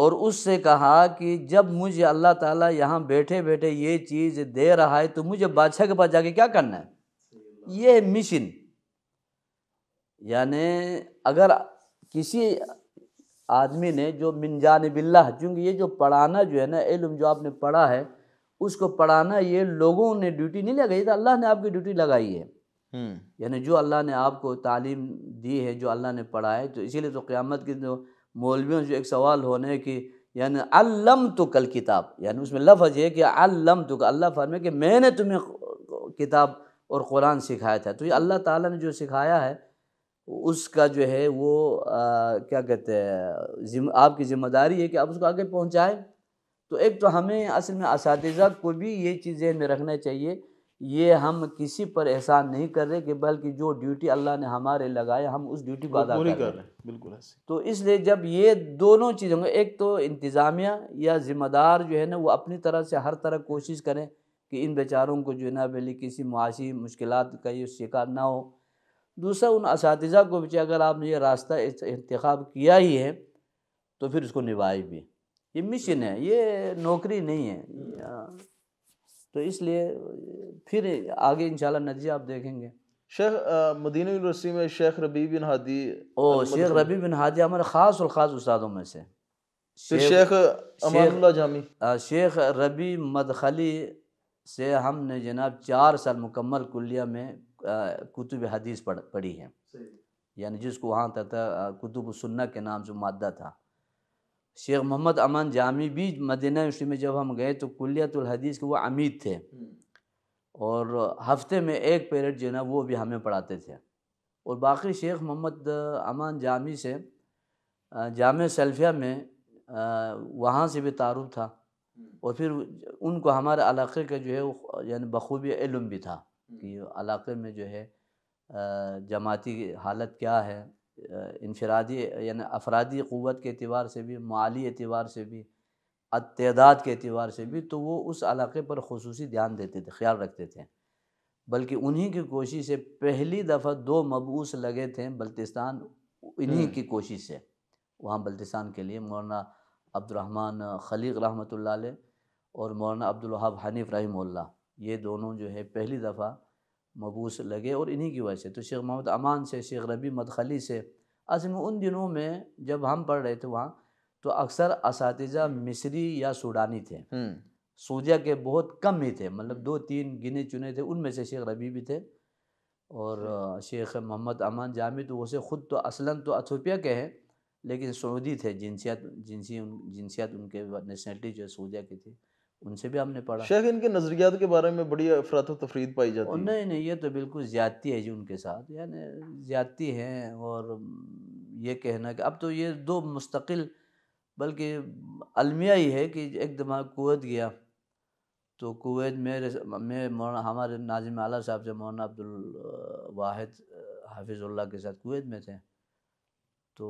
और उससे कहा कि जब मुझे अल्लाह ताला यहाँ बैठे बैठे ये चीज़ दे रहा है तो मुझे बादशाह के पास जाके क्या करना है ये है मिशन यानि अगर किसी आदमी ने जो मिनजान बिल्ला चूँकि ये जो पढ़ाना जो है ना इलम जो आपने पढ़ा है उसको पढ़ाना ये लोगों ने ड्यूटी नहीं लगाई तो अल्लाह ने आपकी ड्यूटी लगाई है हम्म। यानी जो अल्लाह ने आपको तालीम दी है जो अल्लाह ने पढ़ा है तो इसीलिए तो क़्यामत की जो तो मौलवियों से एक सवाल होने की यानि अल्लम तो कल किताब यानि उसमें लफज है कि अल्लम तो अल्लाह फरमे कि मैंने तुम्हें किताब और कुरान सिखाया था तो ये अल्लाह ताला ने जो सिखाया है उसका जो है वो आ, क्या कहते हैं जिम, आपकी ज़िम्मेदारी है कि आप उसको आगे पहुँचाएँ तो एक तो हमें असल में इस को भी ये चीज़ें में रखना चाहिए ये हम किसी पर एहसान नहीं कर रहे कि बल्कि जो ड्यूटी अल्लाह ने हमारे लगाए हम उस ड्यूटी को अदा कर रहे हैं बिल्कुल ऐसे तो इसलिए जब ये दोनों चीज़ होंगे एक तो इंतज़ामिया या ज़िम्मेदार जो है ना वो अपनी तरह से हर तरह कोशिश करें कि इन बेचारों को जो है ना बेली किसी मुआशी मुश्किल का ये शिकार ना हो दूसरा उन इस को भी अगर आपने ये रास्ता इंतखब किया ही है तो फिर उसको निभाए भी ये मिशन है ये नौकरी नहीं है हम्म। तो इसलिए फिर आगे इन नतीजा आप देखेंगे शेख मदीना यूनिवर्सिटी में शेख रबी बिन हादी ओ शेख रबी बिन हादी हमारे ख़ास और ख़ास उस्तादों में से शेख जामी शेख रबी मदखली से हमने जनाब चार साल मुकम्मल कुलिया में कुतुब हदीस पढ़ पढ़ी है यानी जिसको वहाँ तक कुतुब सुन्ना के नाम से मादा था शेख मोहम्मद अमन जामी भी मदीना यूनिवर्सिटी में जब हम गए तो कुलियतुल हदीस के वो अमीद थे हम्म। और हफ्ते में एक पीरियड जो है ना वो भी हमें पढ़ाते थे और बाकी शेख मोहम्मद अमान जामी से जाम सेल्फिया में वहाँ से भी तारुफ था हम्म। और फिर उनको हमारे इलाक़े का जो है यानी बखूबी इलम भी था हम्म। कि इलाक़े में जो है जमाती हालत क्या है इनफरादी यानी अफरादी क़वत के अतबार से भी माली एतबार से भी अतदाद के अतबार से भी तो वो उस इलाक़े पर खसूस ध्यान देते थे ख्याल रखते थे बल्कि उन्हीं की कोशिश से पहली दफ़ा दो मबूस लगे थे बल्तिस्तान इन्हीं हम्म। की कोशिश से वहाँ बल्तिस्तान के लिए मौलाना अब्दुलरहमान खलीक रहमत और मौलाना अब्दुल्हाब हनीफ रही ये दोनों जो है पहली दफ़ा मबूस लगे और इन्हीं की वजह से तो शेख मोहम्मद अमान से शेख रबी मदखली से असल में उन दिनों में जब हम पढ़ रहे थे वहाँ तो अक्सर इस मिस्री या सूडानी थे हम्म। सूदिया के बहुत कम ही थे मतलब दो तीन गिने चुने थे उनमें से शेख रबी भी थे और अच्छा। शेख मोहम्मद अमान जामी तो वैसे ख़ुद तो असला तो अथोपिया के हैं लेकिन सऊदी थे जिनसियात जिनसी उन जिनसियात उनके नेशनलिटी जो है सऊदिया की थी उनसे भी हमने पढ़ा शेख इनके नज़रियात के बारे में बड़ी अफरात तफरीद पाई जाती है नहीं नहीं ये तो बिल्कुल ज़्यादती है जी उनके साथ यानी ज़्यादती है और ये कहना कि अब तो ये दो मुस्तकिल बल्कि अलमिया ही है कि एक दिमाग कुवैत गया तो कुवैत मेरे मैं मौना हमारे नाजिम आला साहब से मौना अब्दुल वाहिद हाफिज़ुल्ला के साथ कुवैत में थे तो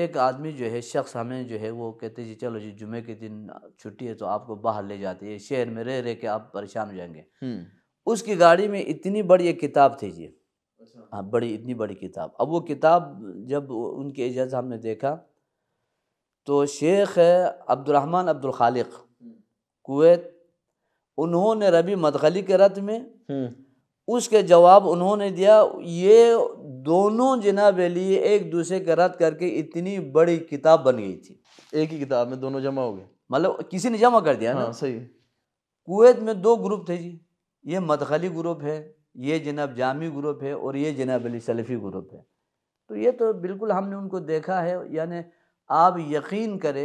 एक आदमी जो है शख्स हमें जो है वो कहते जी चलो जी जुमे के दिन छुट्टी है तो आपको बाहर ले जाते हैं शहर में रह रह के आप परेशान हो जाएंगे हम्म। उसकी गाड़ी में इतनी बड़ी एक किताब थी जी अच्छा। हाँ बड़ी इतनी बड़ी किताब अब वो किताब जब उनके एजाज हमने देखा तो शेख अब्दुलरहमान अब्दुल खालिक हम्म। कुवैत उन्होंने रबी मदखली के रथ में हम्म। उसके जवाब उन्होंने दिया ये दोनों जनाब अली एक दूसरे के रद्द करके इतनी बड़ी किताब बन गई थी एक ही किताब में दोनों जमा हो गए मतलब किसी ने जमा कर दिया हाँ, ना सही कुवैत में दो ग्रुप थे जी ये मतखली ग्रुप है ये जनाब जामी ग्रुप है और ये जनाब अली सलफ़ी ग्रुप है तो ये तो बिल्कुल हमने उनको देखा है यानी आप यकीन करें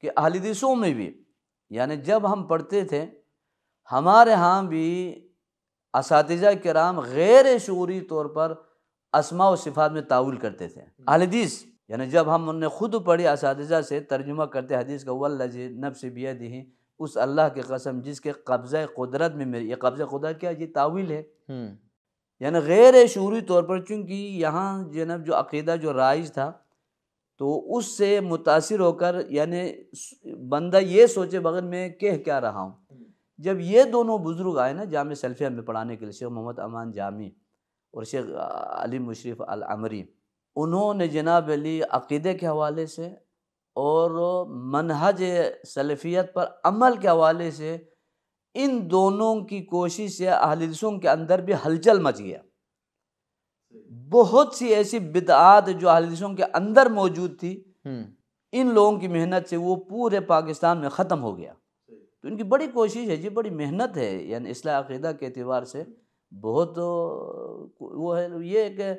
कि अहलदिसों में भी यानी जब हम पढ़ते थे हमारे यहाँ भी इस कराम गैर शूरी तौर पर असमा व सिफात में ताउल करते थे हम्म। अलदीस यानी जब हम उनने खुद पढ़ी इस से तर्जुमा करते हदीस का वल्लि बिया दी उस अल्लाह के कसम जिसके कब्ज़ कुदरत में मेरी ये कब्ज़ कुदरत क्या ये तावील है हम्म। यानी गैर शूरी तौर पर चूँकि यहाँ जनब जो अकीदा जो राइज था तो उससे मुतासर होकर यानि बंदा ये सोचे बगैर मैं कह क्या रहा हूँ जब ये दोनों बुज़ुर्ग आए ना जाम सल्फिया में पढ़ाने के लिए शेख मोहम्मद अमान जामी और शेख अली मुशरफ अलमरी उन्होंने जनाब अली अकीदे के हवाले से और मनहज सलफियत पर अमल के हवाले से इन दोनों की कोशिश से अहलसों के अंदर भी हलचल मच गया बहुत सी ऐसी बिदात जो अहलसों के अंदर मौजूद थी हम्म। इन लोगों की मेहनत से वो पूरे पाकिस्तान में ख़त्म हो गया तो इनकी बड़ी कोशिश है जी बड़ी मेहनत है यानी इसला अकीदा के अतबार से बहुत वो है ये कि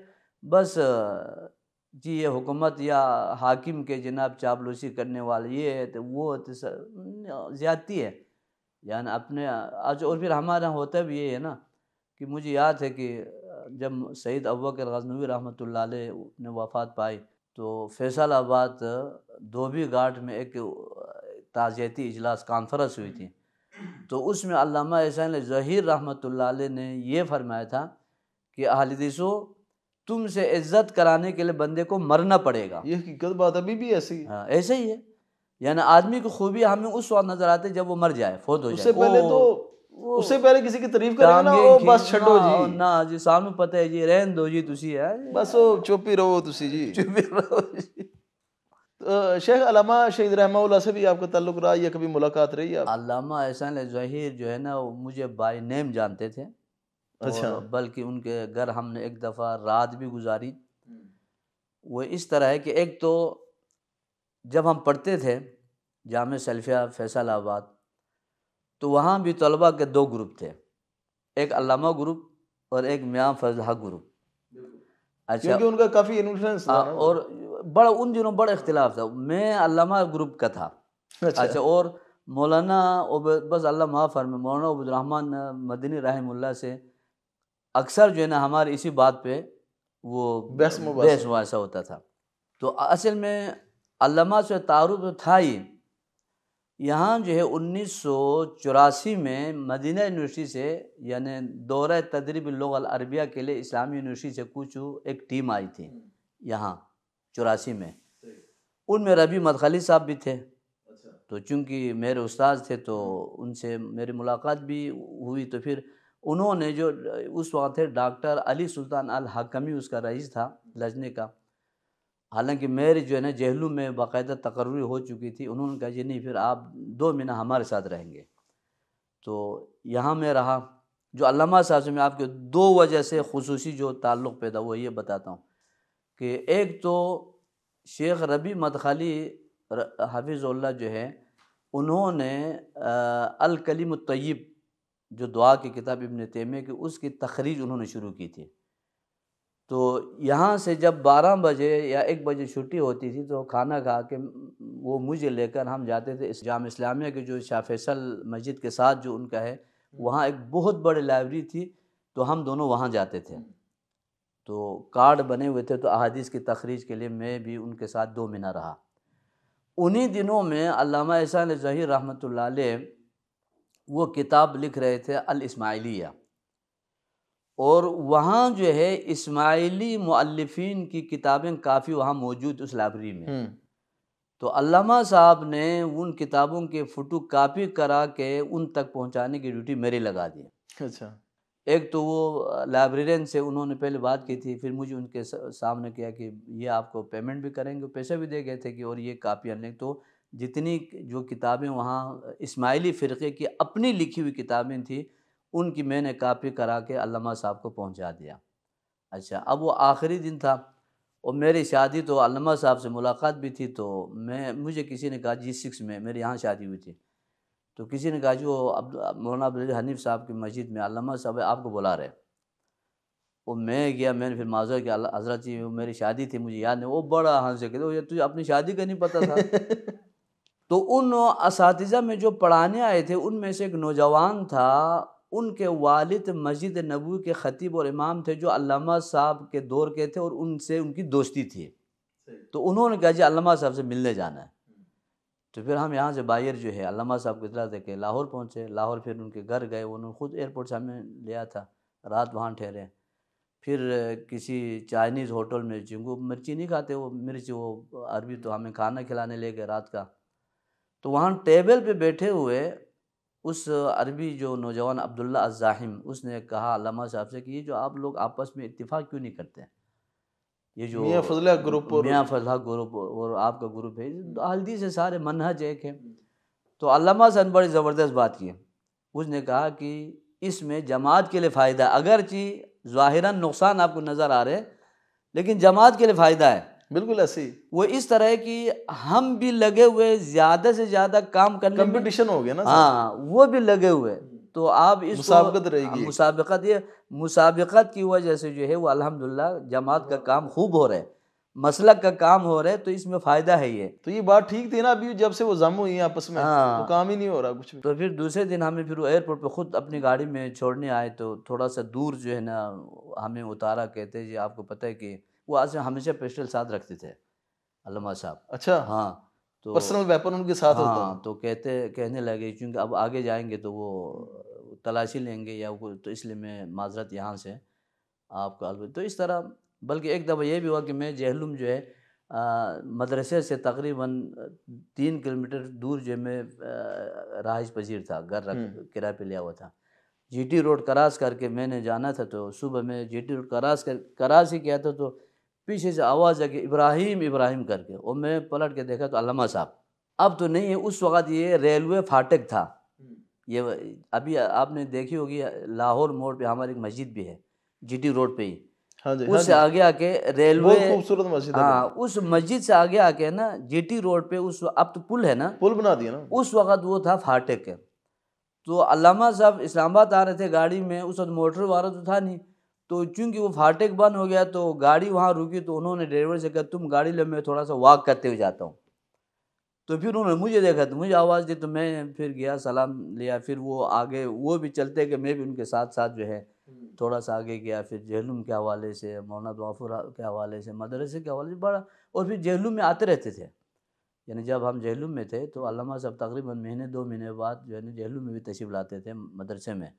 बस जी ये हुकूमत या हाकिम के जनाब चापलूसी करने वाले ये है तो वो तो ज़्यादती है यानी अपने आज और फिर हमारे यहाँ होता भी ये है ना कि मुझे याद है कि जब सईद अबकर गजनवी रहमत ने वफ़ात पाई तो फैसलाबाद आबाद धोबी घाट में एक ताज़ियती इजलास कॉन्फ्रेंस हुई हम्म। थी तो उसमें अल्लामा एहसन ज़हीर रहमत ने यह फरमाया था कि अहलदीसो से इज्जत कराने के लिए बंदे को मरना पड़ेगा ये हकीकत बात अभी भी ऐसी है हाँ ऐसे ही है यानी आदमी की खूबी हमें उस वक्त नजर आते जब वो मर जाए फोत हो जाए उससे पहले तो उससे पहले किसी की तारीफ करेंगे ना वो बस छोड़ो हाँ, जी ना जी सामने पता है जी रहन दो जी तुसी है हाँ। बस वो चुप ही रहो तुसी जी चुप ही रहो जी शेख अलामा शहीद रहमा से भी आपका तल्लुक रहा या कभी मुलाकात रही अलामा एहसान जहीर जो है ना वो मुझे बाय नेम जानते थे अच्छा बल्कि उनके घर हमने एक दफ़ा रात भी गुजारी हम्म। वो इस तरह है कि एक तो जब हम पढ़ते थे जाम फैसल आबाद तो वहाँ भी तलबा के दो ग्रुप थे एक अलामा ग्रुप और एक म्याँ फजहा ग्रुप अच्छा क्योंकि उनका काफ़ी इन्फ्लुएंस हाँ, और बड़ा उन दिनों बड़ा इख्तलाफ था मैं अल्लामा ग्रुप का था अच्छा, अच्छा और मौलाना बस अल्लाह माफ़ फरमे मौलाना अब्दुलरहमान मदनी रहमुल्ला से अक्सर जो है ना हमारे इसी बात पे वो बहस बहस मुबासा होता था तो असल में अल्लामा से तारुफ तो था ही यहाँ जो है उन्नीस में मदीना यूनिवर्सिटी से यानी दौरा तदरीब लोग अरबिया के लिए इस्लामी यूनिवर्सिटी से कुछ एक टीम आई थी यहाँ चौरासी में उनमें रबी मदखली साहब भी थे अच्छा। तो चूँकि मेरे उस्ताद थे तो उनसे मेरी मुलाकात भी हुई तो फिर उन्होंने जो उस वक्त थे डॉक्टर अली सुल्तान अल हकमी उसका रईस था लजने का हालांकि मेरी जो है ना जहलू में बाकायदा तकर्री हो चुकी थी उन्होंने कहा जी नहीं फिर आप दो महीना हमारे साथ रहेंगे तो यहाँ मैं रहा जो अल्लामा साहब से मैं आपके दो वजह से खसूसी जो ताल्लुक़ पैदा हुआ ये बताता हूँ कि एक तो शेख रबी मदखली हाफिज़ल्ला जो है उन्होंने कलीम तय्यब जो दुआ की किताब इबन तैमे की उसकी तखरीज उन्होंने शुरू की थी तो यहाँ से जब बारह बजे या एक बजे छुट्टी होती थी तो खाना खा के वो मुझे लेकर हम जाते थे इस जाम इस्लामिया के जो शाह फैसल मस्जिद के साथ जो उनका है हम्म। वहाँ एक बहुत बड़ी लाइब्रेरी थी तो हम दोनों वहाँ जाते थे हम्म। तो कार्ड बने हुए थे तो अहदीस की तखरीज के लिए मैं भी उनके साथ दो महीना रहा उन्हीं दिनों में अलामा एहसान ज़हिर रहमत वो किताब लिख रहे थे अल इस्माइलिया और वहाँ जो है इस्माइली मुअल्लिफ़ीन की किताबें काफ़ी वहाँ मौजूद उस लाइब्रेरी में हम्म। तो अल्लामा साहब ने उन किताबों के फ़ोटो कापी करा के उन तक पहुँचाने की ड्यूटी मेरी लगा दी अच्छा एक तो वो लाइब्रेरियन से उन्होंने पहले बात की थी फिर मुझे उनके सामने किया कि ये आपको पेमेंट भी करेंगे पैसे भी दे गए थे कि और ये कापियाँ लें तो जितनी जो किताबें वहाँ इस्माइली फ़िरके की अपनी लिखी हुई किताबें थी उनकी मैंने कापी करा के अल्लामा साहब को पहुँचा दिया अच्छा अब वो आखिरी दिन था और मेरी शादी तो अल्लामा साहब से मुलाकात भी थी तो मैं मुझे किसी ने कहा जी सिक्स में मेरे यहाँ शादी हुई थी तो किसी ने कहा जी वो अब मौलाना अब्दुल हनीफ साहब की मस्जिद में अलमा साहब आपको बुला रहे वो मैं गया मैंने फिर माजर के हजरत जी मेरी शादी थी मुझे याद नहीं वो बड़ा हंस कहते तो तुझे अपनी शादी का नहीं पता था [laughs] तो उन इस में जो पढ़ाने आए थे उनमें से एक नौजवान था उनके वालिद मस्जिद नबू के ख़तीब और इमाम थे जो अलमा साहब के दौर के थे और उनसे उनकी दोस्ती थी तो उन्होंने कहा जी अलमा साहब से मिलने जाना है तो फिर हम यहाँ से बाहर जो है अलामा साहब को इतला देखे लाहौर पहुँचे लाहौर फिर उनके घर गए उन्होंने खुद एयरपोर्ट से हमें लिया था रात वहाँ ठहरे फिर किसी चाइनीज़ होटल में जिनको मिर्ची नहीं खाते वो मिर्च वो अरबी तो हमें खाना खिलाने ले गए रात का तो वहाँ टेबल पे बैठे हुए उस अरबी जो नौजवान अब्दुल्ला अज़ाहिम उसने कहा अलामा साहब से कि ये जो आप लोग आपस में इतफ़ाक़ क्यों नहीं करते हैं ये जो मियाँ फजला ग्रुप और मियाँ फजला ग्रुप और आपका ग्रुप है तो हल्दी से सारे मनहज एक है हम्म। तो अलामा सन बड़ी ज़बरदस्त बात की उसने कहा कि इसमें जमात के लिए फ़ायदा अगरचि ज़ाहिरा नुकसान आपको नज़र आ रहे लेकिन जमात के लिए फ़ायदा है बिल्कुल ऐसी वो इस तरह है कि हम भी लगे हुए ज़्यादा से ज़्यादा काम करने कंपटीशन हो गया ना हाँ वो भी लगे हुए तो आप इस मुसाबकत रहेगी हाँ, मुसाबकत ये मुसाबकत की वजह से जो है वो अलहमदिल्ला जमात का काम खूब हो रहा है मसलक का काम हो रहा है तो इसमें फ़ायदा है ये तो ये बात ठीक थी ना अभी जब से वो जम हुई है आपस में हाँ। तो काम ही नहीं हो रहा कुछ भी तो फिर दूसरे दिन हमें फिर एयरपोर्ट पे खुद अपनी गाड़ी में छोड़ने आए तो थोड़ा सा दूर जो है ना हमें उतारा कहते जी आपको पता है कि वो आज हमेशा पेस्टल साथ रखते थे अलमा साहब अच्छा हाँ तो पर्सनल वेपन उनके साथ हाँ, तो कहते कहने लगे क्योंकि अब आगे जाएंगे तो वो तलाशी लेंगे या वो तो इसलिए मैं माजरत यहाँ से आपका तो इस तरह बल्कि एक दफ़ा यह भी हुआ कि मैं जहलुम जो है मदरसे से तकरीबन तीन किलोमीटर दूर जो मैं राहज पजीर था घर रख हम्म। किराए पर लिया हुआ था जीटी रोड क्रॉस करके मैंने जाना था तो सुबह में जीटी रोड क्रॉस कर क्रॉस ही किया था तो पीछे से आवाज़ आ गई इब्राहिम इब्राहिम करके और मैं पलट के देखा तो अलमा साहब अब तो नहीं है उस वक़्त ये रेलवे फाटक था ये अभी आपने देखी होगी लाहौर मोड़ पे हमारी एक मस्जिद भी है जीटी रोड पे ही हाँ जी, उससे हाँ आगे आके रेलवे खूबसूरत मस्जिद हाँ उस मस्जिद से आगे आके ना जीटी रोड पे उस अब तो पुल है ना पुल बना दिया ना उस वक्त वो था फाटक तो अलामा साहब इस्लामाबाद आ रहे थे गाड़ी में उस वक्त मोटर वाला तो था नहीं तो चूंकि वो फाटक बंद हो गया तो गाड़ी वहाँ रुकी तो उन्होंने ड्राइवर से कहा तुम गाड़ी ले मैं थोड़ा सा वॉक करते हुए जाता हूँ तो फिर उन्होंने मुझे देखा तो मुझे आवाज़ दी तो मैं फिर गया सलाम लिया फिर वो आगे वो भी चलते कि मैं भी उनके साथ साथ जो है हम्म। थोड़ा सा आगे गया फिर जहलूम के हवाले से मौना वाफुर के हवाले से मदरसे के हवाले से बड़ा और फिर जहलूम में आते रहते थे यानी जब हम जहलूम में थे तो अलामा साहब तकरीबन महीने दो महीने बाद जो है जहलूम में भी तशीफ लाते थे मदरसे में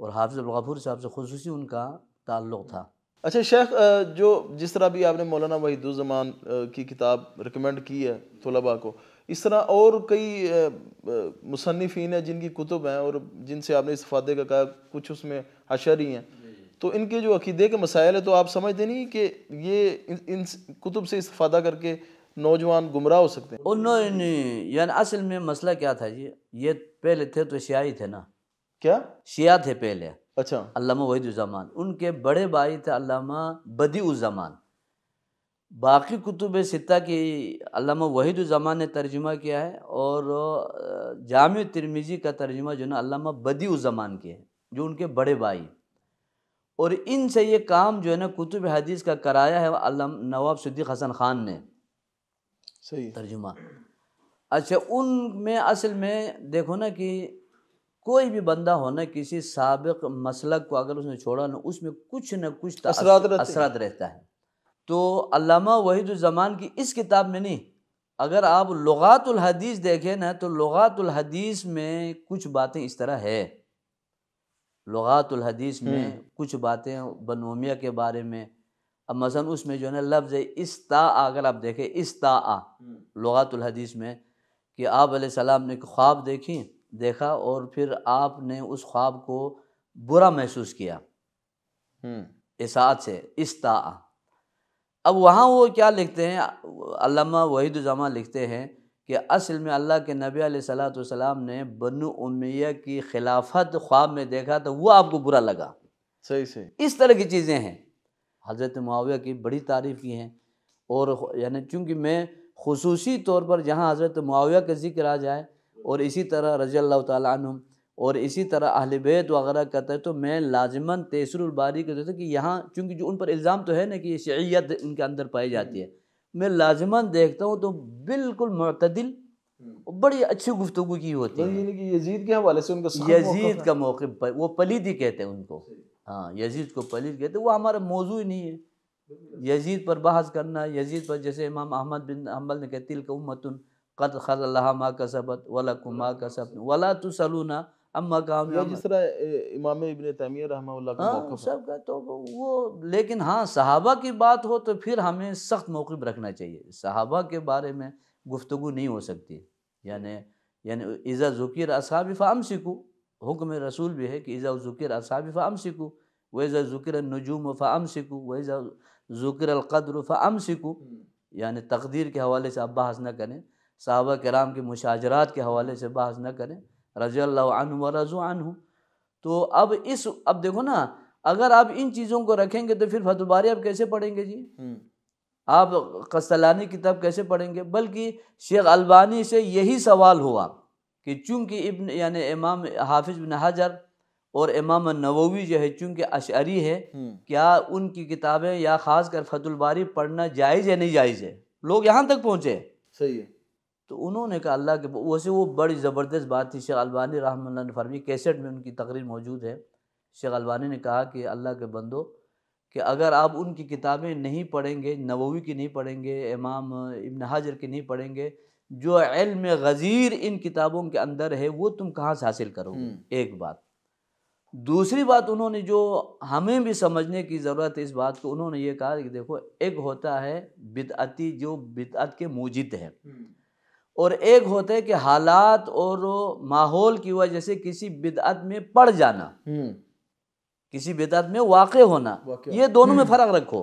और हाफिज़ुलगफूर साहब से खसूस उनका ताल्लुक़ था अच्छा शेख जो जिस तरह भी आपने मौलाना वही जमान की किताब रिकमेंड की है तलबा को इस तरह और कई मुसनफ़ीन हैं जिनकी कुतुब हैं और जिनसे आपने इस्तादे का कहा कुछ उसमें अशर ही हैं तो इनके जो अकीदे के मसाइल है तो आप समझते नहीं कि ये इन, इन कुतुब से इस्ता करके नौजवान गुमराह हो सकते हैं उन्होंने यानी असल में मसला क्या था जी ये पहले थे तो शियाई थे ना क्या शिया थे पहले अच्छा अल्लामा वहीदुजामान उनके बड़े भाई थे अल्लामा उजामान बाकी कुतुब सिता की अलामा जमान ने तर्जुमा किया है और जाम तिरमिज़ी का तर्जुमा जो ना अलामा उजमान के हैं जो उनके बड़े भाई और इनसे ये काम जो है ना कुतुब हदीस का कराया है नवाब सिद्दीक हसन ख़ान ने सही तर्जुमा अच्छा उन में असल में देखो ना कि कोई भी बंदा हो ना किसी सबक मसलक को अगर उसने छोड़ा ना उसमें कुछ ना कुछ असरात रहता है तो अल्लामा वहीदुलज़मान की इस किताब में नहीं अगर आप लगातुल हदीस देखें ना तो लगातुल हदीस में कुछ बातें इस तरह है लगातुल हदीस में हम्म। कुछ बातें बनोमिया के बारे में अब मसलन उसमें जो है ना लफ्ज़ इस्ता अगर आप देखें इस्ता हम्म। लगातुल हदीस में कि आप सलाम ने ख्वाब देखी देखा और फिर आपने उस ख्वाब को बुरा महसूस किया हम्म। इसात से इस्ता अब वहाँ वो क्या लिखते हैं अल्लामा जमा लिखते हैं कि असल में अल्लाह के नबी सलाम ने बनु उमैया की खिलाफत ख्वाब में देखा तो वो आपको बुरा लगा सही सही इस तरह की चीज़ें हैं हज़रत मुआविया की बड़ी तारीफ़ की हैं और यानी चूँकि मैं खसूसी तौर पर जहाँ हज़रत मुआविया का जिक्र आ जाए और इसी तरह रज़ी अल्लाह तुम और इसी तरह अहल बैत वगैरह कहते है तो मैं लाजमन तेसरबारी कहते थे कि यहाँ चूँकि जो उन पर इल्ज़ाम तो है ना कि शैयत इनके अंदर पाई हम्म। जाती है मैं लाजमन देखता हूँ तो बिल्कुल मतदिल बड़ी अच्छी गुफ्तु की होती मतलब है यानी कि यजीद के हवाले से उनका यजीद का मौक़ वो पलीद ही कहते हैं उनको हाँ यजीद को पलीद कहते हैं वो हमारा मौजू ही नहीं है यजीद पर बहस करना यजीद पर जैसे इमाम अहमद बिन अहमद ने कहते तिल का उम्मतन कत खल माँ का सबत वला कुमा का सब वाला तो सलूना हाँ, वो लेकिन हाँ सहाबा की बात हो तो फिर हमें सख्त मौक़ रखना चाहिए सहाबा के बारे में गुफ्तु नहीं हो सकती यानि यानी इज़ा ज़ुकिर असाब फ़ाम हुक्म रसूल भी है कि इज़ा ज़ुकिर असाब फ़ाम सिकू वज़ा ज़ुकर नजूम फ़ाम सिकू वज़ा ज़ुकर अलकद्र फ़ाम सिकू यानि तकदीर के हवाले से आप बहस न करें सहाबा कराम के मुशाजरात के हवाले से बहस न करें रजी अल्लाह तो अब इस अब देखो ना अगर आप इन चीज़ों को रखेंगे तो फिर फतबारी आप कैसे पढ़ेंगे जी हम्म। आप कस्तलानी किताब कैसे पढ़ेंगे बल्कि शेख अलबानी से यही सवाल हुआ कि चूँकि इब्न यानी इमाम हाफिज बिन हजर और इमाम नवोवी जो है चूँकि अशरी है हम्म। क्या उनकी किताबें या ख़ास कर फतुलबारी पढ़ना जायज़ है नहीं जायज़ है लोग यहाँ तक पहुँचे सही है तो उन्होंने कहा अल्लाह के वैसे वो बड़ी ज़बरदस्त बात थी शेख अलबानी रहमल्ला ने फरमी कैसेट में उनकी तकरीर मौजूद है शेख अलबानी ने कहा कि अल्लाह के बंदो कि अगर आप उनकी किताबें नहीं पढ़ेंगे नवोवी की नहीं पढ़ेंगे इमाम इबन हाजर की नहीं पढ़ेंगे जो इल्म गज़ीर इन किताबों के अंदर है वो तुम कहाँ से हासिल करोगे हम्म। एक बात दूसरी बात उन्होंने जो हमें भी समझने की ज़रूरत है इस बात को उन्होंने ये कहा कि देखो एक होता है बिदअती जो बिदअत के मूजिद है हम्म। और एक होता है कि हालात और माहौल की वजह से किसी बिदअत में पड़ जाना हम्म। किसी बिदअत में वाक़ होना ये दोनों में हम्म। फ़र्क रखो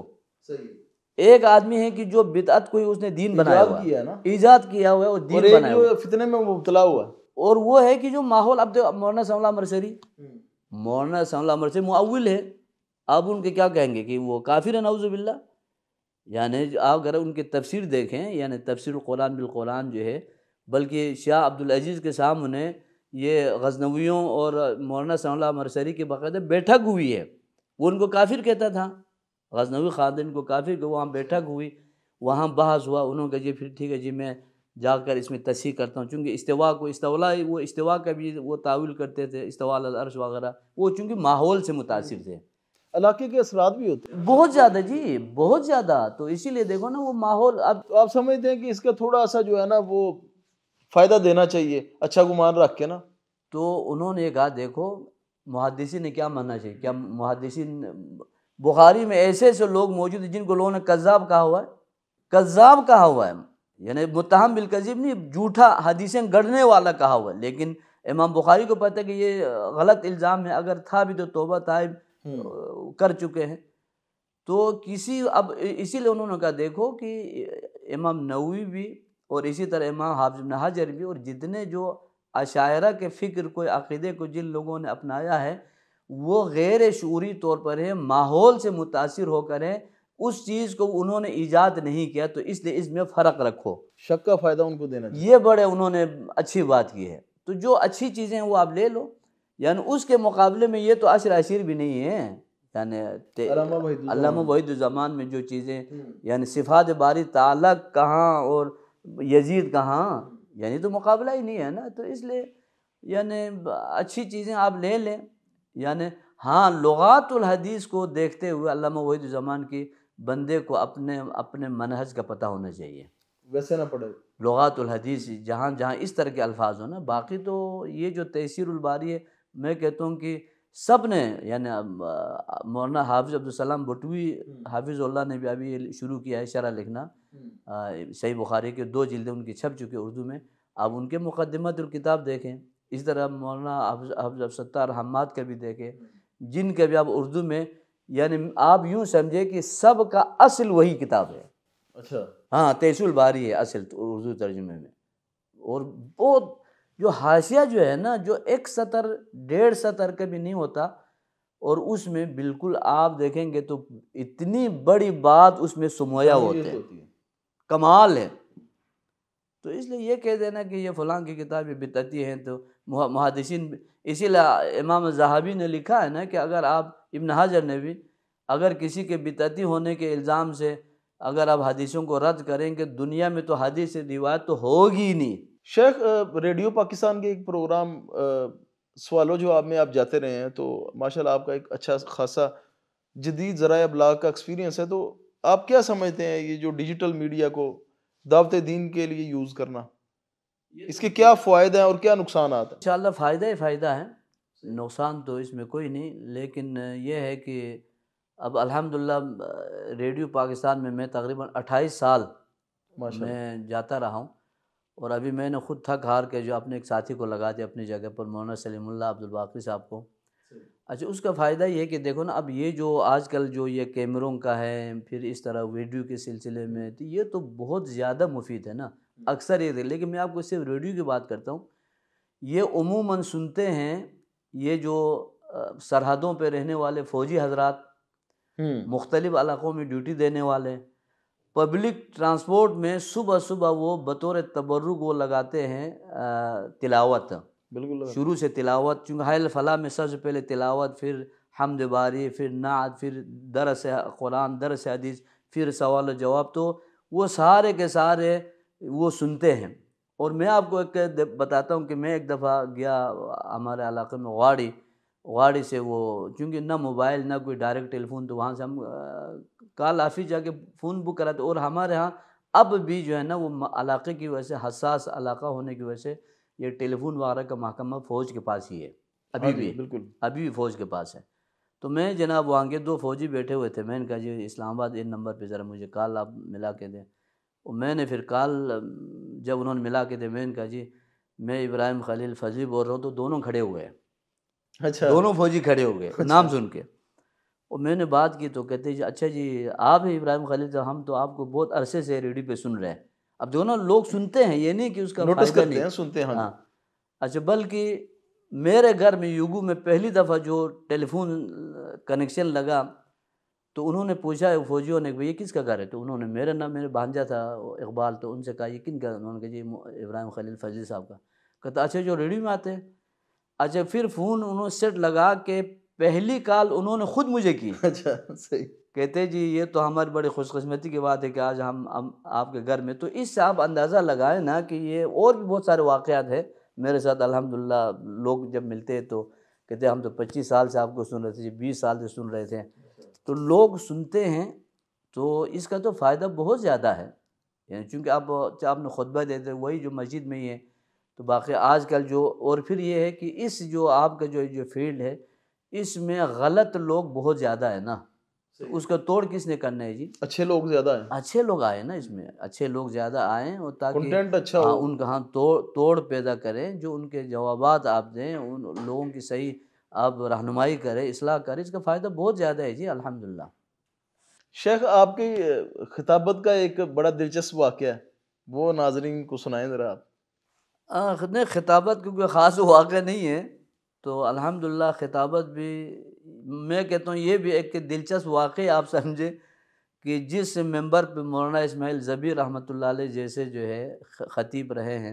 सही एक आदमी है कि जो बिदअत कोई उसने दीन बनाया हुआ किया ना ईजाद किया हुआ है और दीन बनाया हुआ फितने में मुबतला हुआ और वो है कि जो माहौल अब देखो सवला मरसरी मौलाना सवला मरसरी मुआविल है अब उनके क्या कहेंगे कि वो काफिर है नवजुबिल्ला यानी आप अगर उनकी तफसीर देखें यानी तफसर कुरान बिलकुरान जो है बल्कि शाह अब्दुल अजीज़ के सामने ये गजनवियों और मौलाना सला मरसरी की बाकायदा बैठक हुई है वो उनको काफिर कहता था गजनवी खादिन को काफिर को वहाँ बैठक हुई वहाँ बहस हुआ उन्होंने कहा जी फिर ठीक है जी मैं जाकर इसमें तस्ह करता हूँ चूँकि इस्तवा को इस्तवला वो इस्तवा का भी वो तावील करते थे इस्तवा अर्श वगैरह वो चूँकि माहौल से मुतासर थे इलाके के असरा भी होते हैं बहुत ज़्यादा जी बहुत ज़्यादा तो इसीलिए देखो ना वो माहौल अब तो आप समझते हैं कि इसका थोड़ा सा जो है ना वो फ़ायदा देना चाहिए अच्छा गुमान रख के ना तो उन्होंने कहा देखो मुहदसिन ने क्या मानना चाहिए क्या मुहदसिन बुखारी में ऐसे ऐसे लोग मौजूद हैं जिनको लोगों ने कज़ाब कहा हुआ है कज्जाब कहा हुआ है यानी मुतहम बिलकजीब नहीं जूठा हदीसें गढ़ने वाला कहा हुआ है लेकिन इमाम बुखारी को पता है कि ये गलत इल्ज़ाम है अगर था भी तो तोबा तायब हम्म। कर चुके हैं तो किसी अब इसीलिए उन्होंने कहा देखो कि इमाम नवी भी और इसी तरह इमाम हाफिज नहाजर भी और जितने जो अशायरा के फ़िक्र को अक़ीदे को जिन लोगों ने अपनाया है वो गैर शूरी तौर पर है माहौल से मुतासर होकर है उस चीज़ को उन्होंने ईजाद नहीं किया तो इसलिए इसमें फ़र्क रखो शक का फ़ायदा उनको देना ये बड़े उन्होंने अच्छी बात की है तो जो अच्छी चीज़ें वो आप ले लो यानी उसके मुकाबले में ये तो अशर अशीर भी नहीं है यानी वहीद जमान में जो चीज़ें हम्म। यानी सिफात बारी तालक कहाँ और यजीद कहाँ यानी तो मुकाबला ही नहीं है ना तो इसलिए यानी अच्छी चीज़ें आप ले लें यानी हाँ लगातुल हदीस को देखते हुए अलामा जमान की बंदे को अपने अपने मनहज का पता होना चाहिए वैसे ना पड़े लगातुल हदीस जहाँ जहाँ इस तरह के अल्फाज हो ना बाकी तो ये जो तहसीरबारी है मैं कहता हूँ कि सब ने यानी मौलाना हाफिज़ अब्दुलसलाम बटवी हम्म। हाफिज़ुल्ला ने भी अभी शुरू किया है शरा लिखना हम्म। सही बुखारी के दो जिल्दें उनकी छप चुके उर्दू में आप उनके मुकदमत किताब देखें इस तरह मौलाना हाफिज सत्तार हमाद का भी देखें हम्म। जिनके भी आप उर्दू में यानी आप यूँ समझे कि सब का असल वही किताब है अच्छा हाँ तेसुल बारी है असल उर्दू तर्जुमे में और बहुत जो हाशिया जो है ना जो एक सतर डेढ़ सतर का भी नहीं होता और उसमें बिल्कुल आप देखेंगे तो इतनी बड़ी बात उसमें सुमोया हाँ, होते हैं कमाल है तो इसलिए ये कह देना कि ये फलां की किताबें बितती हैं तो महादिशिन इसीलिए इमाम जहाबी ने लिखा है ना कि अगर आप इबन हाजर ने भी अगर किसी के बितती होने के इल्ज़ाम से अगर आप हदीसों को रद्द करेंगे दुनिया में तो हदीस रिवायत तो होगी नहीं शेख रेडियो पाकिस्तान के एक प्रोग्राम सवालो जवाब में आप जाते रहे हैं तो माशाल्लाह आपका एक अच्छा खासा जदीद ज़रा अबलाग का एक्सपीरियंस है तो आप क्या समझते हैं ये जो डिजिटल मीडिया को दावत दीन के लिए यूज़ करना तो इसके क्या फ़ायदे हैं और क्या नुकसान आता है इंशाल्लाह फ़ायदा ही फ़ायदा है नुकसान तो इसमें कोई नहीं लेकिन यह है कि अब अल्हम्दुलिल्लाह रेडियो पाकिस्तान में मैं तकरीबन 28 साल में जाता रहा हूँ और अभी मैंने खुद थक हार के जो अपने एक साथी को लगा दिया अपनी जगह पर मौना सलीमुल्ला अब्दुलबाकी साहब को अच्छा उसका फ़ायदा ये कि देखो ना अब ये जो आजकल जो ये कैमरों का है फिर इस तरह वीडियो के सिलसिले में तो ये तो बहुत ज़्यादा मुफीद है ना हम्म। अक्सर ये लेकिन मैं आपको सिर्फ रेडियो की बात करता हूँ ये उमूमन सुनते हैं ये जो सरहदों पर रहने वाले फ़ौजी हजरात हम्म। मुख्तलिफ़ इलाक़ों में ड्यूटी देने वाले पब्लिक ट्रांसपोर्ट में सुबह सुबह वो बतौर तबर्रुक वो लगाते हैं तिलावत बिल्कुल शुरू से तिलावत चूँकि हायल फला में सबसे पहले तिलावत फिर हमद बारी फिर नाद फिर दरस कुरान दरस हदीस फिर सवाल जवाब तो वो सारे के सारे वो सुनते हैं और मैं आपको एक बताता हूँ कि मैं एक दफ़ा गया हमारे इलाके में वाड़ी वाड़ी से वो चूँकि ना मोबाइल ना कोई डायरेक्ट टेलीफोन तो वहाँ से हम कल ऑफिस जाके फ़ोन बुक कराते और हमारे यहाँ अब भी जो है ना वो इलाके की वजह से हसास इलाका होने की वजह से ये टेलीफोन वगैरह का महकमा फ़ौज के पास ही है अभी हाँ भी बिल्कुल अभी भी फ़ौज के पास है तो मैं जनाब वहाँ के दो फौजी बैठे हुए थे मैंने कहा जी इस्लामाबाद इन नंबर पर ज़रा मुझे कॉल आप मिला के दें और मैंने फिर कॉल जब उन्होंने मिला के दें मैंने कहा जी मैं इब्राहिम खलील फजी बोल रहा हूँ तो दोनों खड़े हुए हैं अच्छा दोनों फौजी खड़े हो गए अच्छा। नाम सुन के और मैंने बात की तो कहते जी अच्छा जी आप इब्राहिम खलील साहब हम तो आपको बहुत अरसे से रेडियो पे सुन रहे हैं अब ना लोग सुनते हैं ये नहीं कि उसका नोटिस करते नहीं। हैं सुनते हैं हाँ, हाँ। अच्छा बल्कि मेरे घर में युगू में पहली दफ़ा जो टेलीफोन कनेक्शन लगा तो उन्होंने पूछा फौजियों ने ये किसका घर है तो उन्होंने मेरा नाम मेरे भांजा था इकबाल तो उनसे कहा ये किन का उन्होंने कहा जी इब्राहिम खलील फजली साहब का कहता अच्छा जो रेडियो में आते हैं अच्छा फिर फ़ोन उन्होंने सेट लगा के पहली कॉल उन्होंने खुद मुझे की [laughs] अच्छा सही कहते जी ये तो हमारी बड़ी खुशकस्मती की बात है कि आज हम आपके घर में तो इससे आप अंदाज़ा लगाएं ना कि ये और भी बहुत सारे वाक़ात हैं मेरे साथ अल्हम्दुलिल्लाह लोग जब मिलते तो कहते हम तो 25 साल से आपको सुन रहे थे बीस साल से सुन रहे थे तो लोग सुनते हैं तो इसका तो फ़ायदा बहुत ज़्यादा है यानी चूँकि आप आपने खुतबा देते वही जो मस्जिद में ही है तो बाकी आजकल जो और फिर ये है कि इस जो आपका जो जो फील्ड है इसमें गलत लोग बहुत ज़्यादा है ना तो उसका तोड़ किसने करना है जी अच्छे लोग ज़्यादा है अच्छे लोग आए ना इसमें अच्छे लोग ज़्यादा आए और ताकि कंटेंट अच्छा हाँ, उनका हाँ तोड़ तोड़ पैदा करें जो उनके जवाब आप दें उन लोगों की सही आप रहनुमाई करें इसलाह करें इसका फ़ायदा बहुत ज़्यादा है जी अल्हम्दुलिल्लाह शेख आपकी खिताबत का एक बड़ा दिलचस्प वाक़ है वो नाजरीन को सुनाए ज़रा आप खिताबत क्योंकि ख़ास वाक्य नहीं है तो अल्हम्दुलिल्लाह खिताबत भी मैं कहता हूँ ये भी एक दिलचस्प वाक़ आप समझे कि जिस मेंबर पर मौलाना इसमाइल ज़बी रहमत जैसे जो है ख़तीब रहे हैं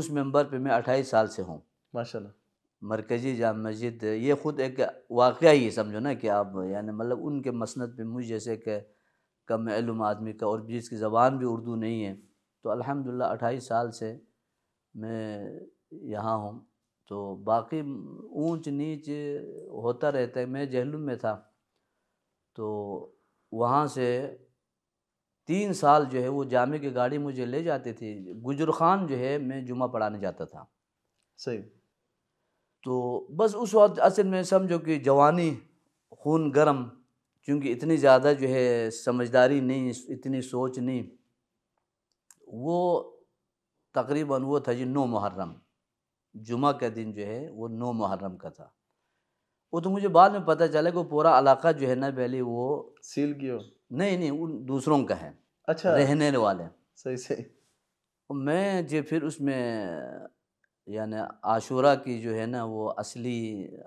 उस मेंबर पे मैं अट्ठाईस साल से हूँ माशाल्लाह मरकज़ी जाम मस्जिद ये ख़ुद एक वाक़ ही समझो ना कि आप यानी मतलब उनके मसनत पर मुझ जैसे कि कम इलम आदमी का और जिसकी ज़बान भी उर्दू नहीं है तो अल्हम्दुलिल्लाह अट्ठाईस साल से मैं यहाँ हूँ तो बाकी ऊंच नीच होता रहता है मैं जहलुम में था तो वहाँ से तीन साल जो है वो जामे की गाड़ी मुझे ले जाती थी गुजर खान जो है मैं जुमा पढ़ाने जाता था सही तो बस उस वक्त असल में समझो कि जवानी खून गर्म क्योंकि इतनी ज़्यादा जो है समझदारी नहीं इतनी सोच नहीं वो तकरीबन वो था जी नौ मुहर्रम जुमा का दिन जो है वो नौ मुहर्रम का था वो तो मुझे बाद में पता चला कि वो पूरा इलाका जो है ना पहले वो सील किया नहीं नहीं उन दूसरों का है अच्छा रहने वाले सही सही मैं जो फिर उसमें यानी आशूरा की जो है ना वो असली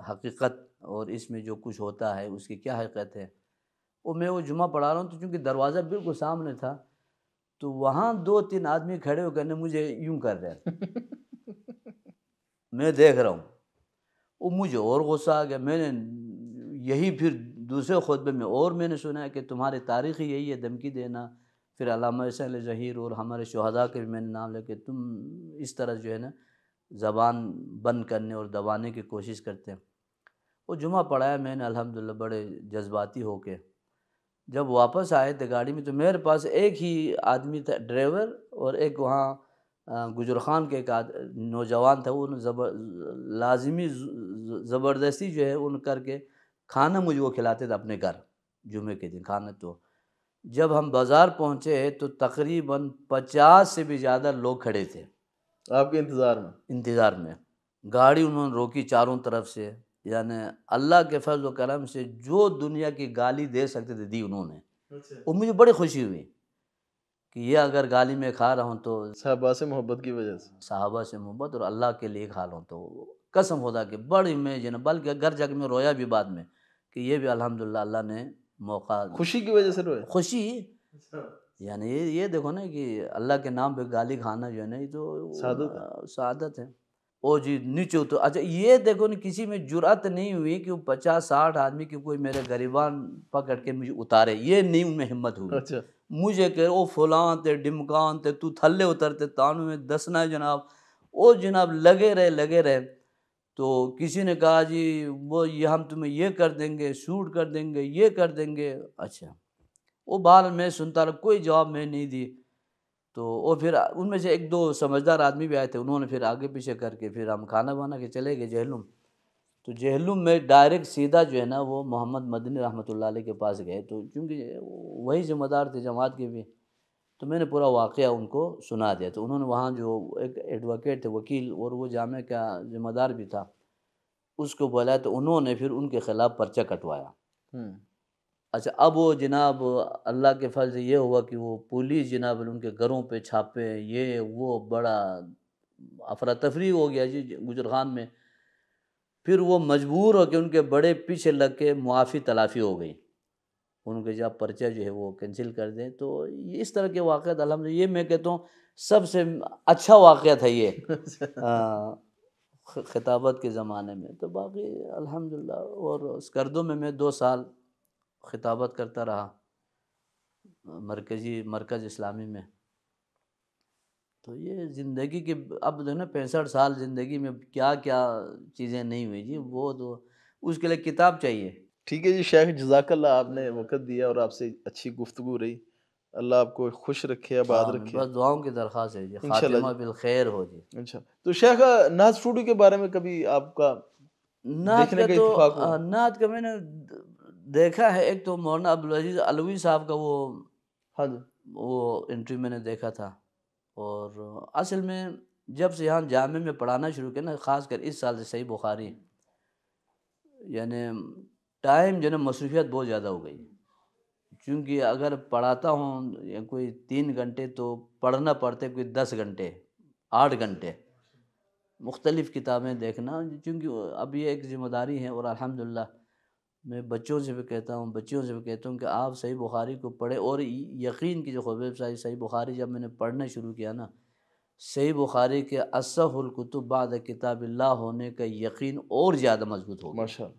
हकीकत और इसमें जो कुछ होता है उसकी क्या हकीकत है वो मैं वो जुमा पढ़ा रहा हूँ तो चूँकि दरवाज़ा बिल्कुल सामने था तो वहाँ दो तीन आदमी खड़े होकर ने मुझे यूँ कर रहे [laughs] मैं देख रहा हूँ वो मुझे और गुस्सा आ गया मैंने यही फिर दूसरे खुतबे में और मैंने सुना है कि तुम्हारी तारीख़ ही यही है धमकी देना फिर अलामा हुसैन जहीर और हमारे शहदा के भी मैंने नाम लेके तुम इस तरह जो है ना ज़बान बंद करने और दबाने की कोशिश करते हैं वो जुमा पढ़ाया मैंने अलहमदिल्ला बड़े जज्बाती होके जब वापस आए थे गाड़ी में तो मेरे पास एक ही आदमी था ड्राइवर और एक वहाँ गुजर खान के एक नौजवान था उन जबर लाजमी ज़बरदस्ती जो है उन करके खाना मुझे वो खिलाते थे अपने घर जुमे के दिन खाना तो जब हम बाज़ार पहुँचे तो तकरीबन पचास से भी ज़्यादा लोग खड़े थे आपके इंतज़ार में इंतज़ार में गाड़ी उन्होंने रोकी चारों तरफ से यानि अल्लाह के फजल करम से जो दुनिया की गाली दे सकते थे दी उन्होंने अच्छा। और मुझे बड़ी खुशी हुई कि ये अगर गाली में खा रहा हूँ तो साहबा से मोहब्बत की वजह से साहबा से मोहब्बत और अल्लाह के लिए खा रहा हूँ तो कसम होता कि बड़ी इमेजिन बल्कि घर जग मैं रोया भी बाद में कि ये भी अल्हम्दुलिल्लाह अल्लाह ने मौका खुशी की वजह से रोया खुशी अच्छा। यानी ये ये देखो ना कि अल्लाह के नाम पे गाली खाना जो है ना ये तो सादत है ओ जी नीचे उतर अच्छा ये देखो ना किसी में जुरात नहीं हुई कि वो पचास साठ आदमी की कोई मेरे गरीबान पकड़ के मुझे उतारे ये नहीं उनमें हिम्मत हुई अच्छा मुझे कह ओ फुलां ते डिमकान ते तू थल्ले उतरते तानू में दसना जनाब ओ जनाब लगे रहे लगे रहे तो किसी ने कहा जी वो ये हम तुम्हें ये कर देंगे शूट कर देंगे ये कर देंगे अच्छा वो बाल मैं सुनता रहा कोई जवाब मैं नहीं दी तो और फिर उनमें से एक दो समझदार आदमी भी आए थे उन्होंने फिर आगे पीछे करके फिर हम खाना बना के चले गए जहलुम तो जहलुम में डायरेक्ट सीधा जो है ना वो मोहम्मद मदनी रहमत के पास गए तो चूँकि वही जिम्मेदार थे जमात के भी तो मैंने पूरा वाक़ उनको सुना दिया तो उन्होंने वहाँ जो एक एडवोकेट थे वकील और वो जामे का जिम्मेदार भी था उसको बोला तो उन्होंने फिर उनके ख़िलाफ़ पर्चा कटवाया हम्म। अच्छा अब वो जनाब अल्लाह के फल से ये हुआ कि वो पुलिस जनाब उनके घरों पे छापे ये वो बड़ा अफरा तफरी हो गया जी गुजर खान में फिर वो मजबूर हो के उनके बड़े पीछे लग के मुआफ़ी तलाफ़ी हो गई उनके जब पर्चा जो है वो कैंसिल कर दें तो इस तरह के वाक़ अलहमद ये मैं कहता हूँ सबसे अच्छा वाक़ था ये [laughs] अच्छा। खिताबत के ज़माने में तो बाकी अलहमदिल्ला और उस कर्दों में मैं दो साल खिताबत करता रहा मरकज़ी मरकज़ इस्लामी में तो ये ज़िंदगी के अब जो ना पैंसठ साल ज़िंदगी में क्या क्या चीज़ें नहीं हुई जी वो तो उसके लिए किताब चाहिए ठीक है जी शेख जजाकल्ला आपने वक़्त दिया और आपसे अच्छी गुफ्तु रही अल्लाह आपको खुश रखे आबाद रखे बस दुआओं की दरख्वास्त है जी खातिमा बिल खैर हो जी अच्छा तो शेख नाथ स्टूडियो के बारे में कभी आपका नाथ का तो हाँ, नाथ का मैंने देखा है एक तो मौलाना अब्दुल अजीज़ अलवी साहब का वो हाँ वो इंट्री मैंने देखा था और असल में जब से यहाँ जामे में पढ़ाना शुरू किया ना ख़ासकर इस साल से सही बुखारी यानी टाइम जो है मसरूफियत बहुत ज़्यादा हो गई क्योंकि अगर पढ़ाता हूँ कोई तीन घंटे तो पढ़ना पड़ते कोई दस घंटे आठ घंटे मुख्तलिफ़ किताबें देखना क्योंकि अब ये एक ज़िम्मेदारी है और अल्हम्दुलिल्लाह मैं बच्चों से भी कहता हूँ बच्चियों से भी कहता हूँ कि आप सही बुखारी को पढ़े और यकीन की जो खबेब सारी सही बुखारी जब मैंने पढ़ना शुरू किया ना सही बुखारी के असहुलकुतुब बाद किताब होने का यकीन और ज़्यादा मजबूत हो माशा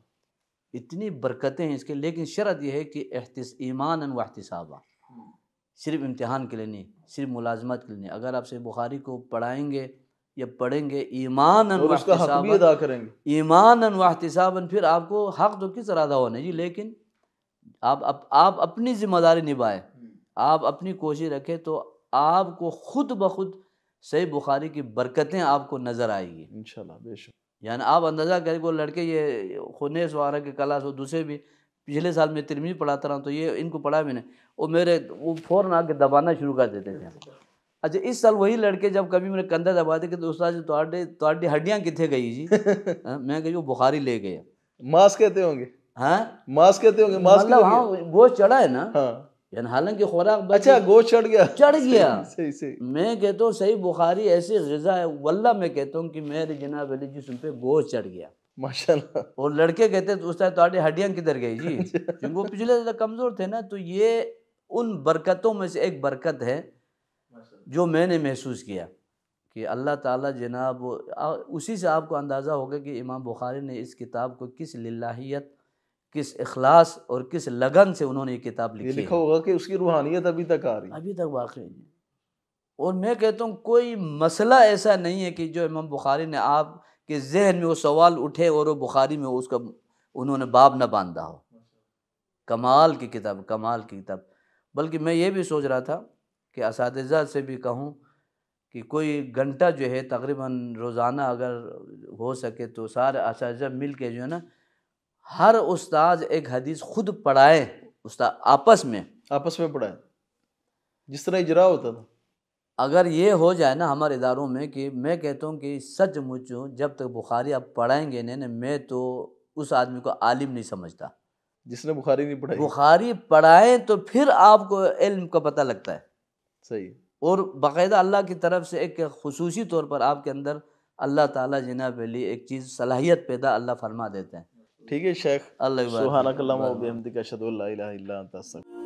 इतनी बरकतें हैं इसके लेकिन शरत यह है कि एहतिस ईमान व अहतसाबा हम्म। सिर्फ इम्तहान के लिए नहीं सिर्फ मुलाजमत के लिए नहीं अगर आप सही बुखारी को पढ़ाएँगे ये पढ़ेंगे ईमान अदा करेंगे ईमान वाहतसाबन फिर आपको हक तो किस तरह अदा होना जी लेकिन आप अप, आप अपनी जिम्मेदारी निभाएं आप अपनी कोशिश रखें तो आपको खुद ब खुद सही बुखारी की बरकतें आपको नज़र आएगी इन बेशक यानी आप अंदाज़ा करें वो लड़के ये खुने वगैरह के क्लास और दूसरे भी पिछले साल में तिरमी पढ़ाता रहा तो ये इनको पढ़ा मैंने वो मेरे वो फ़ौरन आके दबाना शुरू कर देते थे अच्छा इस साल वही लड़के जब कभी मेरे कंधा दबाते कि दोस्ता जी तुआडे तुआडी हड्डियाँ कितने गई जी [laughs] हाँ, मैं कही वो बुखारी ले गए मांस कहते होंगे हाँ मांस कहते होंगे मांस मतलब हाँ गोश्त चढ़ा है ना हाँ यानी हालांकि खुराक अच्छा गोश्त चढ़ गया चढ़ गया सही सही मैं कहता हूँ सही बुखारी ऐसी गजा है वल्ला मैं कहता हूँ कि मेरे जनाब अली जिसम पे गोश्त चढ़ गया माशाल्लाह और लड़के कहते तो उस तुम्हारी हड्डियाँ किधर गई जी अच्छा। क्योंकि वो पिछले ज़्यादा कमज़ोर थे ना तो ये उन बरकतों में से एक बरकत है जो मैंने महसूस किया कि अल्लाह ताला जनाब उसी से आपको अंदाज़ा होगा कि इमाम बुखारी ने इस किताब को किस लाहीत किस अखलास और किस लगन से उन्होंने ये किताब लिखी लिखा होगा कि उसकी रूहानियत अभी तक आ रही अभी तक वाकई है और मैं कहता हूँ कोई मसला ऐसा नहीं है कि जो इमाम बुखारी ने आप के जहन में वो सवाल उठे और वो बुखारी में उसका उन्होंने बाब ना बांधा हो कमाल की किताब कमाल की किताब बल्कि मैं ये भी सोच रहा था कि इस से भी कहूँ कि कोई घंटा जो है तकरीबन रोज़ाना अगर हो सके तो सारे इस मिल के जो है ना हर उस्ताद एक हदीस खुद पढ़ाए उस्ताद आपस में आपस में पढ़ाए जिस तरह इजरा होता था अगर ये हो जाए ना हमारे इदारों में कि मैं कहता हूँ कि सच मुझो जब तक बुखारी आप पढ़ाएंगे नहीं ना मैं तो उस आदमी को आलिम नहीं समझता जिसने बुखारी नहीं पढ़ाई बुखारी पढ़ाएं तो फिर आपको इल्म का पता लगता है सही और बाकायदा अल्लाह की तरफ से एक खसूसी तौर पर आपके अंदर अल्लाह ताला जनाब अली एक चीज़ सलाहियत पैदा अल्लाह फरमा देते हैं ठीक है शेख अल्लाह